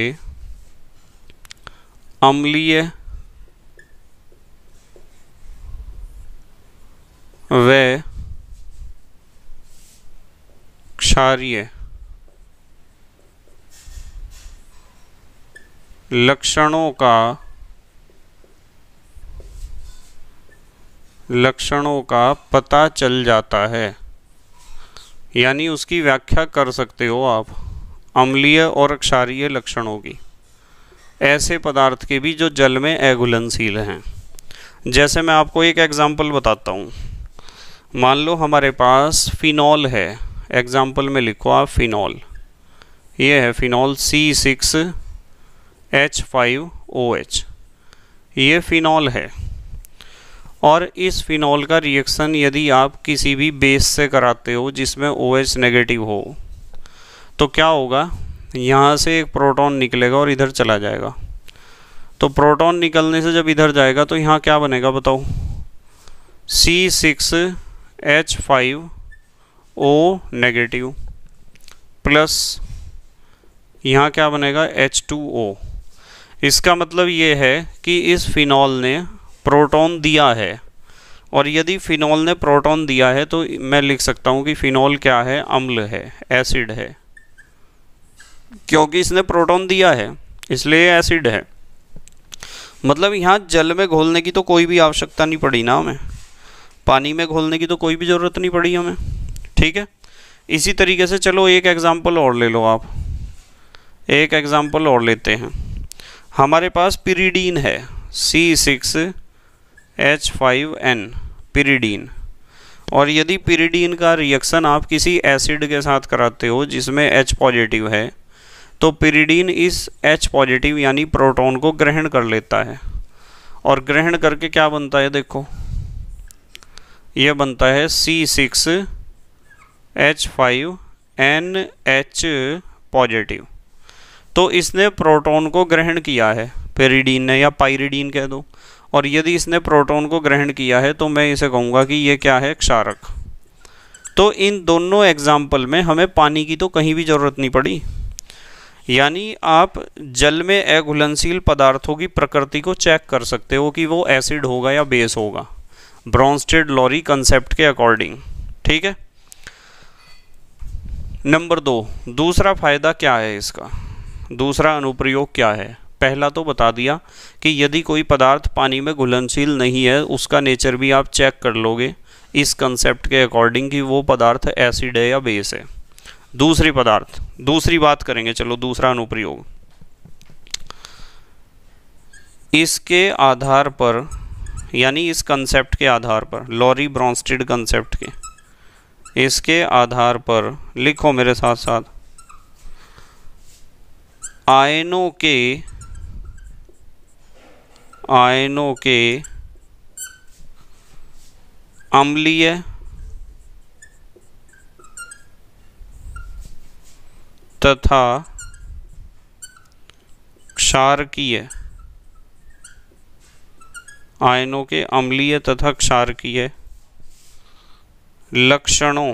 अम्लीय व क्षारीय लक्षणों का लक्षणों का पता चल जाता है यानी उसकी व्याख्या कर सकते हो आप अम्लीय और क्षारीय लक्षणों की ऐसे पदार्थ के भी जो जल में एगुलनशील हैं जैसे मैं आपको एक एग्जांपल बताता हूँ मान लो हमारे पास फिनॉल है एग्जाम्पल में लिखो आप फिनॉल ये है phenol C six H five O H ये फिनॉल है और इस फिनॉल का रिएक्शन यदि आप किसी भी बेस से कराते हो जिसमें ओ OH नेगेटिव हो तो क्या होगा यहाँ से एक प्रोटॉन निकलेगा और इधर चला जाएगा तो प्रोटॉन निकलने से जब इधर जाएगा तो यहाँ क्या बनेगा बताओ C six H five O negative plus यहाँ क्या बनेगा एच टू ओ इसका मतलब ये है कि इस फिनॉल ने प्रोटॉन दिया है और यदि फिनॉल ने प्रोटॉन दिया है तो मैं लिख सकता हूँ कि फिनॉल क्या है अम्ल है एसिड है क्योंकि इसने प्रोटॉन दिया है इसलिए एसिड है मतलब यहाँ जल में घोलने की तो कोई भी आवश्यकता नहीं पड़ी ना हमें पानी में घोलने की तो कोई भी ज़रूरत नहीं पड़ी हमें ठीक है इसी तरीके से चलो एक एग्ज़ाम्पल और ले लो आप एक एग्ज़ाम्पल और लेते हैं हमारे पास पिरीडीन है C six H five N pyridine और यदि पिरीडीन का रिएक्शन आप किसी एसिड के साथ कराते हो जिसमें एच पॉजिटिव है तो पिरीडीन इस एच पॉजिटिव यानी प्रोटॉन को ग्रहण कर लेता है और ग्रहण करके क्या बनता है देखो यह बनता है C six H five N H positive तो इसने प्रोटॉन को ग्रहण किया है पेरिडीन ने या पायरिडीन कह दो और यदि इसने प्रोटॉन को ग्रहण किया है तो मैं इसे कहूँगा कि ये क्या है क्षारक तो इन दोनों एग्जाम्पल में हमें पानी की तो कहीं भी ज़रूरत नहीं पड़ी यानी आप जल में अघुलनशील पदार्थों की प्रकृति को चेक कर सकते हो कि वो एसिड होगा या बेस होगा ब्रॉन्स्टेड लॉरी कंसेप्ट के अकॉर्डिंग ठीक है नंबर दो दूसरा फ़ायदा क्या है इसका दूसरा अनुप्रयोग क्या है पहला तो बता दिया कि यदि कोई पदार्थ पानी में घुलनशील नहीं है उसका नेचर भी आप चेक कर लोगे इस कंसेप्ट के अकॉर्डिंग कि वो पदार्थ एसिड है या बेस है दूसरी पदार्थ दूसरी बात करेंगे चलो दूसरा अनुप्रयोग इसके आधार पर यानी इस कंसेप्ट के आधार पर लॉरी ब्रॉन्स्टेड कंसेप्ट के इसके आधार पर लिखो मेरे साथ साथ आयनों के आयनों के अम्लीय तथा क्षारकीय आयनों के अम्लीय तथा क्षारकीय लक्षणों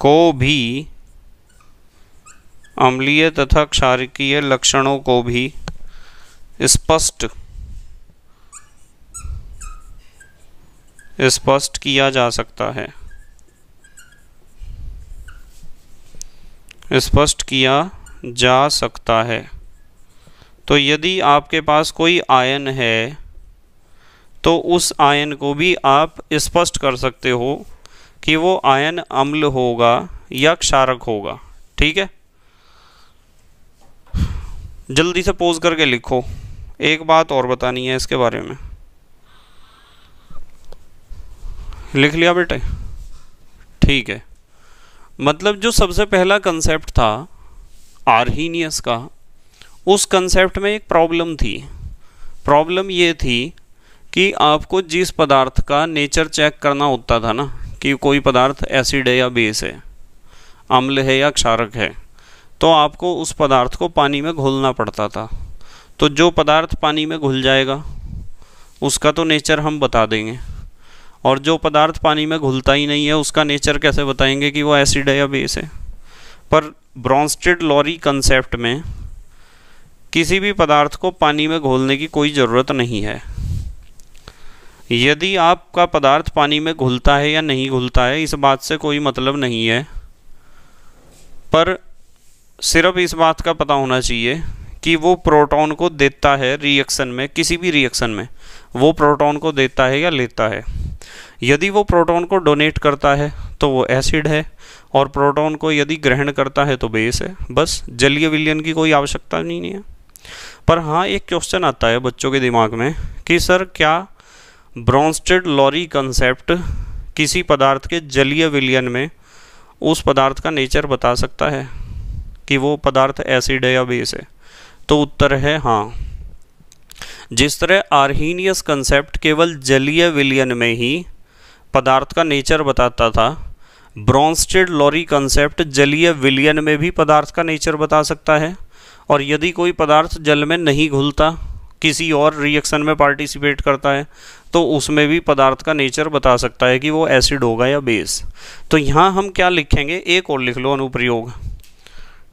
को भी अम्लीय तथा क्षारकीय लक्षणों को भी स्पष्ट स्पष्ट किया जा सकता है स्पष्ट किया जा सकता है तो यदि आपके पास कोई आयन है तो उस आयन को भी आप स्पष्ट कर सकते हो कि वो आयन अम्ल होगा या क्षारक होगा ठीक है जल्दी से पोज करके लिखो एक बात और बतानी है इसके बारे में लिख लिया बेटे ठीक है मतलब जो सबसे पहला कंसेप्ट था आर्नियस का उस कंसेप्ट में एक प्रॉब्लम थी प्रॉब्लम ये थी कि आपको जिस पदार्थ का नेचर चेक करना होता था ना कि कोई पदार्थ एसिड है या बेस है अम्ल है या क्षारक है तो आपको उस पदार्थ को पानी में घोलना पड़ता था तो जो पदार्थ पानी में घुल जाएगा उसका तो नेचर हम बता देंगे और जो पदार्थ पानी में घुलता ही नहीं है उसका नेचर कैसे बताएंगे कि वो एसिड है या बेस है पर ब्रॉन्स्टेड लॉरी कंसेप्ट में किसी भी पदार्थ को पानी में घोलने की कोई ज़रूरत नहीं है यदि आपका पदार्थ पानी में घुलता है या नहीं घुलता है इस बात से कोई मतलब नहीं है पर सिर्फ इस बात का पता होना चाहिए कि वो प्रोटॉन को देता है रिएक्शन में किसी भी रिएक्शन में वो प्रोटॉन को देता है या लेता है यदि वो प्रोटॉन को डोनेट करता है तो वो एसिड है और प्रोटॉन को यदि ग्रहण करता है तो बेस है बस जलीय विलियन की कोई आवश्यकता नहीं है पर हाँ एक क्वेश्चन आता है बच्चों के दिमाग में कि सर क्या ब्रॉन्स्टेड लॉरी कंसेप्ट किसी पदार्थ के जलीय विलयन में उस पदार्थ का नेचर बता सकता है कि वो पदार्थ एसिड है या बेस है तो उत्तर है हाँ जिस तरह आर्नियस कंसेप्ट केवल जलीय विलयन में ही पदार्थ का नेचर बताता था ब्रॉन्स्टेड लॉरी कंसेप्ट जलीय विलयन में भी पदार्थ का नेचर बता सकता है और यदि कोई पदार्थ जल में नहीं घुलता किसी और रिएक्शन में पार्टिसिपेट करता है तो उसमें भी पदार्थ का नेचर बता सकता है कि वो एसिड होगा या बेस तो यहाँ हम क्या लिखेंगे एक और लिख लो अनुप्रयोग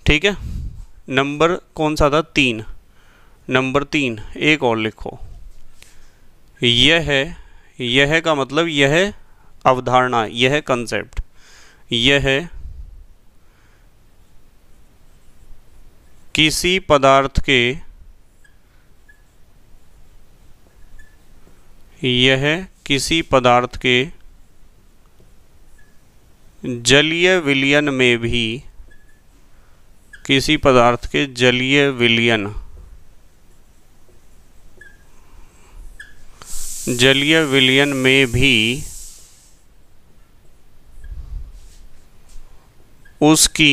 ठीक है नंबर कौन सा था तीन नंबर तीन एक और लिखो यह है यह का मतलब यह अवधारणा यह कंसेप्ट यह किसी पदार्थ के यह किसी पदार्थ के जलीय विलयन में भी किसी पदार्थ के जलीय विलयन जलीय विलयन में भी उसकी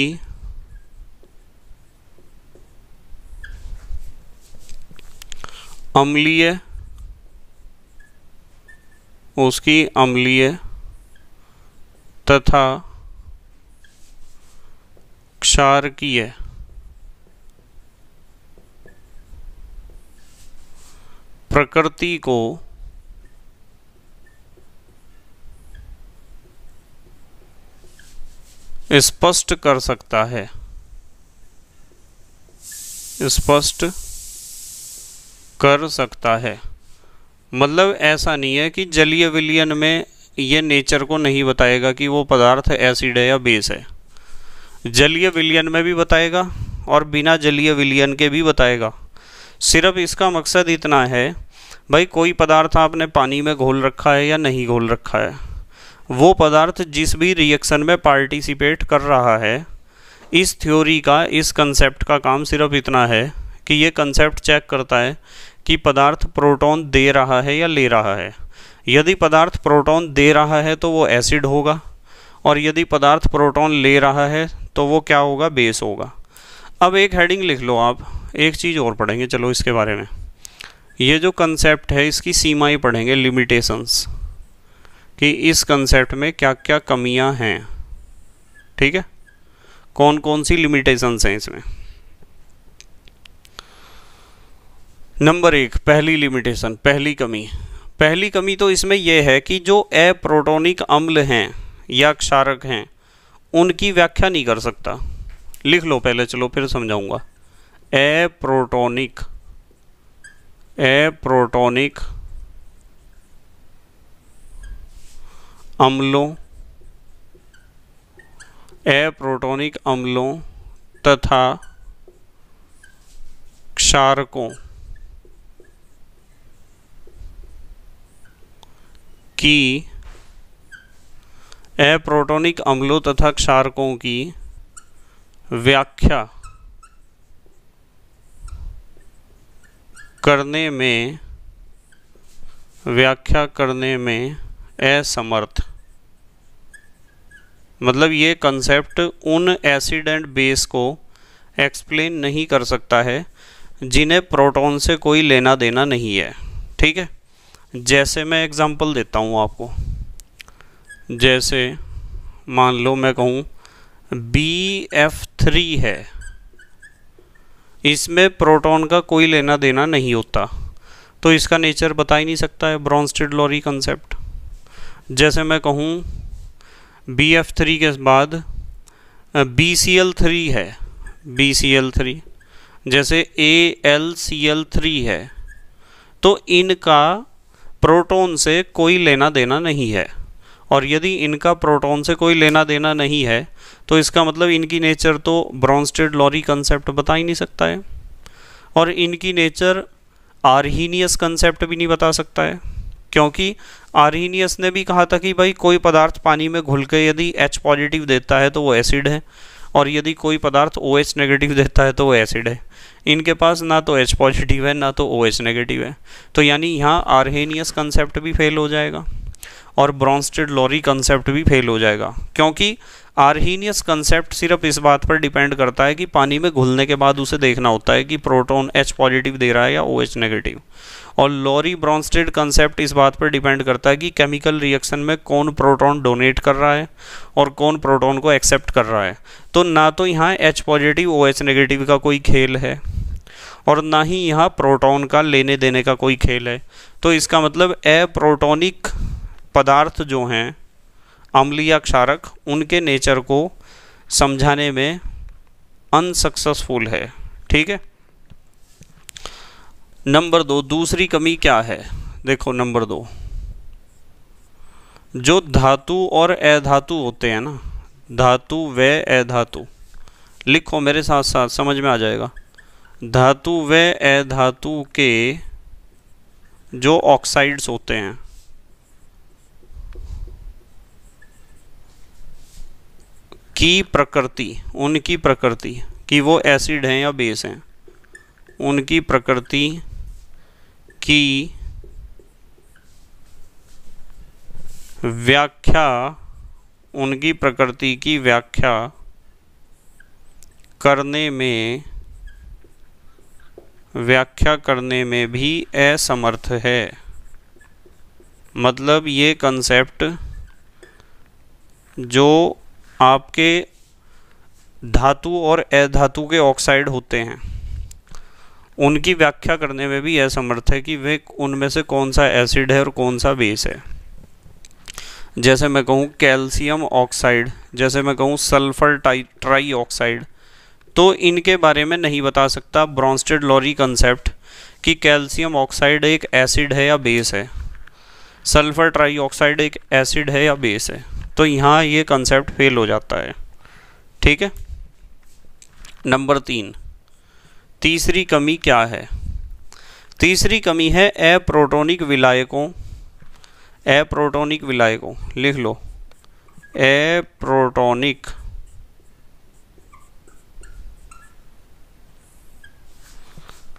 अम्लीय उसकी अम्लीय तथा क्षारकीय प्रकृति को स्पष्ट कर सकता है स्पष्ट कर सकता है मतलब ऐसा नहीं है कि जलीय विलियन में ये नेचर को नहीं बताएगा कि वो पदार्थ एसिड है या बेस है जलीय विलियन में भी बताएगा और बिना जलीय विलियन के भी बताएगा सिर्फ इसका मकसद इतना है भाई कोई पदार्थ आपने पानी में घोल रखा है या नहीं घोल रखा है वो पदार्थ जिस भी रिएक्शन में पार्टिसिपेट कर रहा है इस थ्योरी का इस कंसेप्ट का काम सिर्फ इतना है कि ये कंसेप्ट चेक करता है कि पदार्थ प्रोटॉन दे रहा है या ले रहा है यदि पदार्थ प्रोटॉन दे रहा है तो वो एसिड होगा और यदि पदार्थ प्रोटॉन ले रहा है तो वो क्या होगा बेस होगा अब एक हेडिंग लिख लो आप एक चीज़ और पढ़ेंगे चलो इसके बारे में ये जो कंसेप्ट है इसकी सीमाएं पढ़ेंगे लिमिटेशंस कि इस कंसेप्ट में क्या क्या कमियां हैं ठीक है कौन कौन सी लिमिटेशंस हैं इसमें नंबर एक पहली लिमिटेशन पहली कमी पहली कमी तो इसमें यह है कि जो अप्रोटोनिक अम्ल हैं या क्षारक हैं उनकी व्याख्या नहीं कर सकता लिख लो पहले चलो फिर समझाऊंगा ए प्रोटोनिक अम्लों प्रोटोनिक अम्लों तथा क्षारकों कि अप्रोटोनिक अम्लों तथा क्षारकों की व्याख्या करने में व्याख्या करने में असमर्थ मतलब ये कंसेप्ट उन एसिड एंड बेस को एक्सप्लेन नहीं कर सकता है जिन्हें प्रोटॉन से कोई लेना देना नहीं है ठीक है जैसे मैं एग्ज़ाम्पल देता हूँ आपको जैसे मान लो मैं कहूँ बी एफ थ्री है इसमें प्रोटॉन का कोई लेना देना नहीं होता तो इसका नेचर बता ही नहीं सकता है ब्रॉन्स्टेड लॉरी कंसेप्ट जैसे मैं कहूँ बी एफ थ्री के बाद बी सी एल थ्री है बी सी एल थ्री जैसे A L C L three है तो इनका प्रोटॉन से कोई लेना देना नहीं है और यदि इनका प्रोटॉन से कोई लेना देना नहीं है तो इसका मतलब इनकी नेचर तो ब्रॉन्स्टेड लॉरी कंसेप्ट बता ही नहीं सकता है और इनकी नेचर आर्नियस कंसेप्ट भी नहीं बता सकता है क्योंकि आर्नियस ने भी कहा था कि भाई कोई पदार्थ पानी में घुल के यदि एच पॉजिटिव देता है तो वो एसिड है और यदि कोई पदार्थ ओ OH नेगेटिव देता है तो वो एसिड है इनके पास ना तो एच पॉजिटिव है ना तो ओ एच नेगेटिव है तो यानी यहाँ आर्हेनियस कंसेप्ट भी फेल हो जाएगा और ब्रॉन्स्टेड लॉरी कंसेप्ट भी फेल हो जाएगा क्योंकि आर्हीनियस कंसेप्ट सिर्फ इस बात पर डिपेंड करता है कि पानी में घुलने के बाद उसे देखना होता है कि प्रोटोन एच पॉजिटिव दे रहा है या ओ एच नेगेटिव और लॉरी ब्रॉन्स्टेड कंसेप्ट इस बात पर डिपेंड करता है कि केमिकल रिएक्शन में कौन प्रोटॉन डोनेट कर रहा है और कौन प्रोटॉन को एक्सेप्ट कर रहा है तो ना तो यहाँ H positive O H negative का कोई खेल है और ना ही यहाँ प्रोटॉन का लेने देने का कोई खेल है तो इसका मतलब प्रोटोनिक पदार्थ जो हैं अम्लीय क्षारक उनके नेचर को समझाने में अनसक्सेसफुल है ठीक है नंबर दो दूसरी कमी क्या है देखो नंबर दो जो धातु और अधातु होते हैं ना धातु व अधातु लिखो मेरे साथ साथ समझ में आ जाएगा धातु व अधातु के जो ऑक्साइड्स होते हैं की प्रकृति उनकी प्रकृति कि वो एसिड हैं या बेस हैं उनकी प्रकृति की व्याख्या उनकी प्रकृति की व्याख्या करने में व्याख्या करने में भी असमर्थ है मतलब ये कंसेप्ट जो आपके धातु और अधातु के ऑक्साइड होते हैं उनकी व्याख्या करने में भी असमर्थ है कि वे उनमें से कौन सा एसिड है और कौन सा बेस है जैसे मैं कहूँ कैल्शियम ऑक्साइड जैसे मैं कहूँ सल्फ़र ट्राई ऑक्साइड तो इनके बारे में नहीं बता सकता ब्रॉन्स्टेड लॉरी कंसेप्ट कि कैल्शियम ऑक्साइड एक एसिड है या बेस है सल्फर ट्राई ऑक्साइड एक एसिड है या बेस है तो यहाँ ये कंसेप्ट फेल हो जाता है ठीक है नंबर तीन तीसरी कमी क्या है तीसरी कमी है प्रोटोनिक विलायकों एप्रोटोनिक विलायकों लिख लो प्रोटोनिक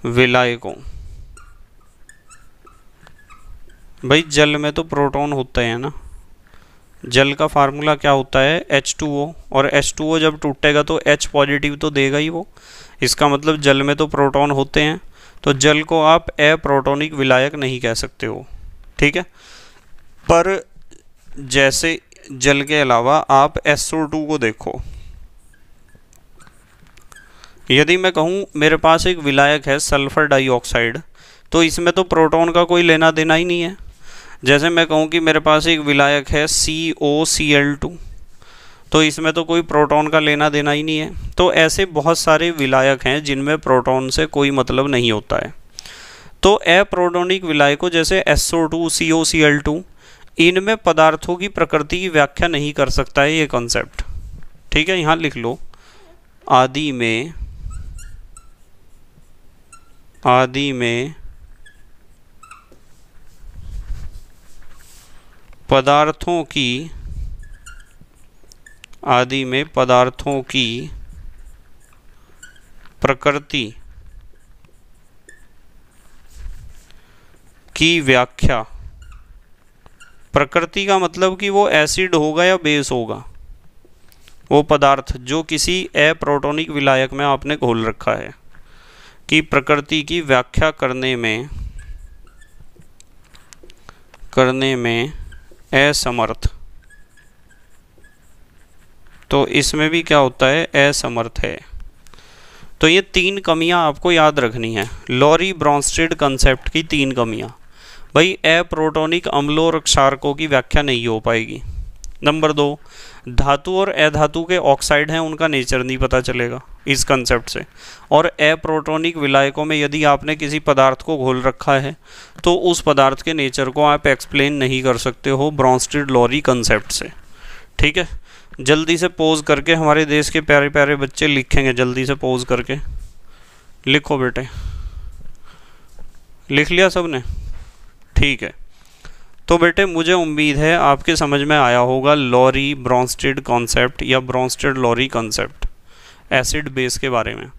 विलाय को भाई जल में तो प्रोटॉन होते हैं ना जल का फार्मूला क्या होता है H2O और H2O जब टूटेगा तो H पॉजिटिव तो देगा ही वो इसका मतलब जल में तो प्रोटॉन होते हैं तो जल को आप ए प्रोटोनिक विलायक नहीं कह सकते हो ठीक है पर जैसे जल के अलावा आप SO2 को देखो यदि मैं कहूँ मेरे पास एक विलायक है सल्फ़र डाइऑक्साइड तो इसमें तो प्रोटॉन का कोई लेना देना ही नहीं है जैसे मैं कहूँ कि मेरे पास एक विलायक है सी ओ सी एल टू तो इसमें तो कोई प्रोटॉन का लेना देना ही नहीं है तो ऐसे बहुत सारे विलायक हैं जिनमें प्रोटॉन से कोई मतलब नहीं होता है तो अप्रोटोनिक विलायकों जैसे S O two C O C L two इनमें पदार्थों की प्रकृति की व्याख्या नहीं कर सकता है ये कॉन्सेप्ट ठीक है यहाँ लिख लो आदि में आदि में पदार्थों की आदि में पदार्थों की प्रकृति की व्याख्या प्रकृति का मतलब कि वो एसिड होगा या बेस होगा वो पदार्थ जो किसी अप्रोटोनिक विलायक में आपने घोल रखा है की प्रकृति की व्याख्या करने में करने में असमर्थ तो इसमें भी क्या होता है असमर्थ है तो ये तीन कमियां आपको याद रखनी है लॉरी ब्रॉन्स्टेड कंसेप्ट की तीन कमियां भाई अप्रोटोनिक अम्लों और क्षारकों की व्याख्या नहीं हो पाएगी नंबर दो धातु और अधातु के ऑक्साइड हैं उनका नेचर नहीं पता चलेगा इस कंसेप्ट से और अप्रोटोनिक विलायकों में यदि आपने किसी पदार्थ को घोल रखा है तो उस पदार्थ के नेचर को आप एक्सप्लेन नहीं कर सकते हो ब्रॉन्स्टेड लॉरी कंसेप्ट से ठीक है जल्दी से पोज करके हमारे देश के प्यारे प्यारे बच्चे लिखेंगे जल्दी से पोज करके लिखो बेटे लिख लिया सब ने ठीक है तो बेटे मुझे उम्मीद है आपके समझ में आया होगा लॉरी ब्रॉन्स्टेड कॉन्सेप्ट या Bronsted Lowry concept acid base के बारे में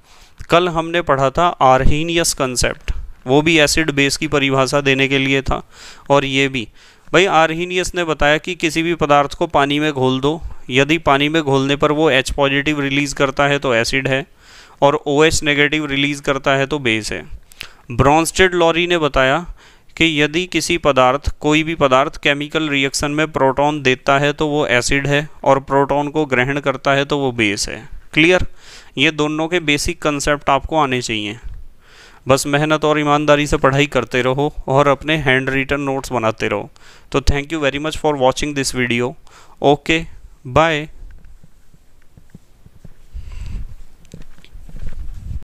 कल हमने पढ़ा था आर्हीनियस कंसेप्ट वो भी एसिड बेस की परिभाषा देने के लिए था और ये भी भाई आर्हीनियस ने बताया कि किसी भी पदार्थ को पानी में घोल दो यदि पानी में घोलने पर वो एच पॉजिटिव रिलीज़ करता है तो एसिड है और ओ एच नेगेटिव रिलीज़ करता है तो बेस है ब्रॉन्स्टेड लॉरी ने बताया कि यदि किसी पदार्थ कोई भी पदार्थ केमिकल रिएक्शन में प्रोटॉन देता है तो वो एसिड है और प्रोटॉन को ग्रहण करता है तो वो बेस है क्लियर ये दोनों के बेसिक कंसेप्ट आपको आने चाहिए बस मेहनत और ईमानदारी से पढ़ाई करते रहो और अपने हैंड रिटन नोट्स बनाते रहो तो thank you very much for watching this video okay bye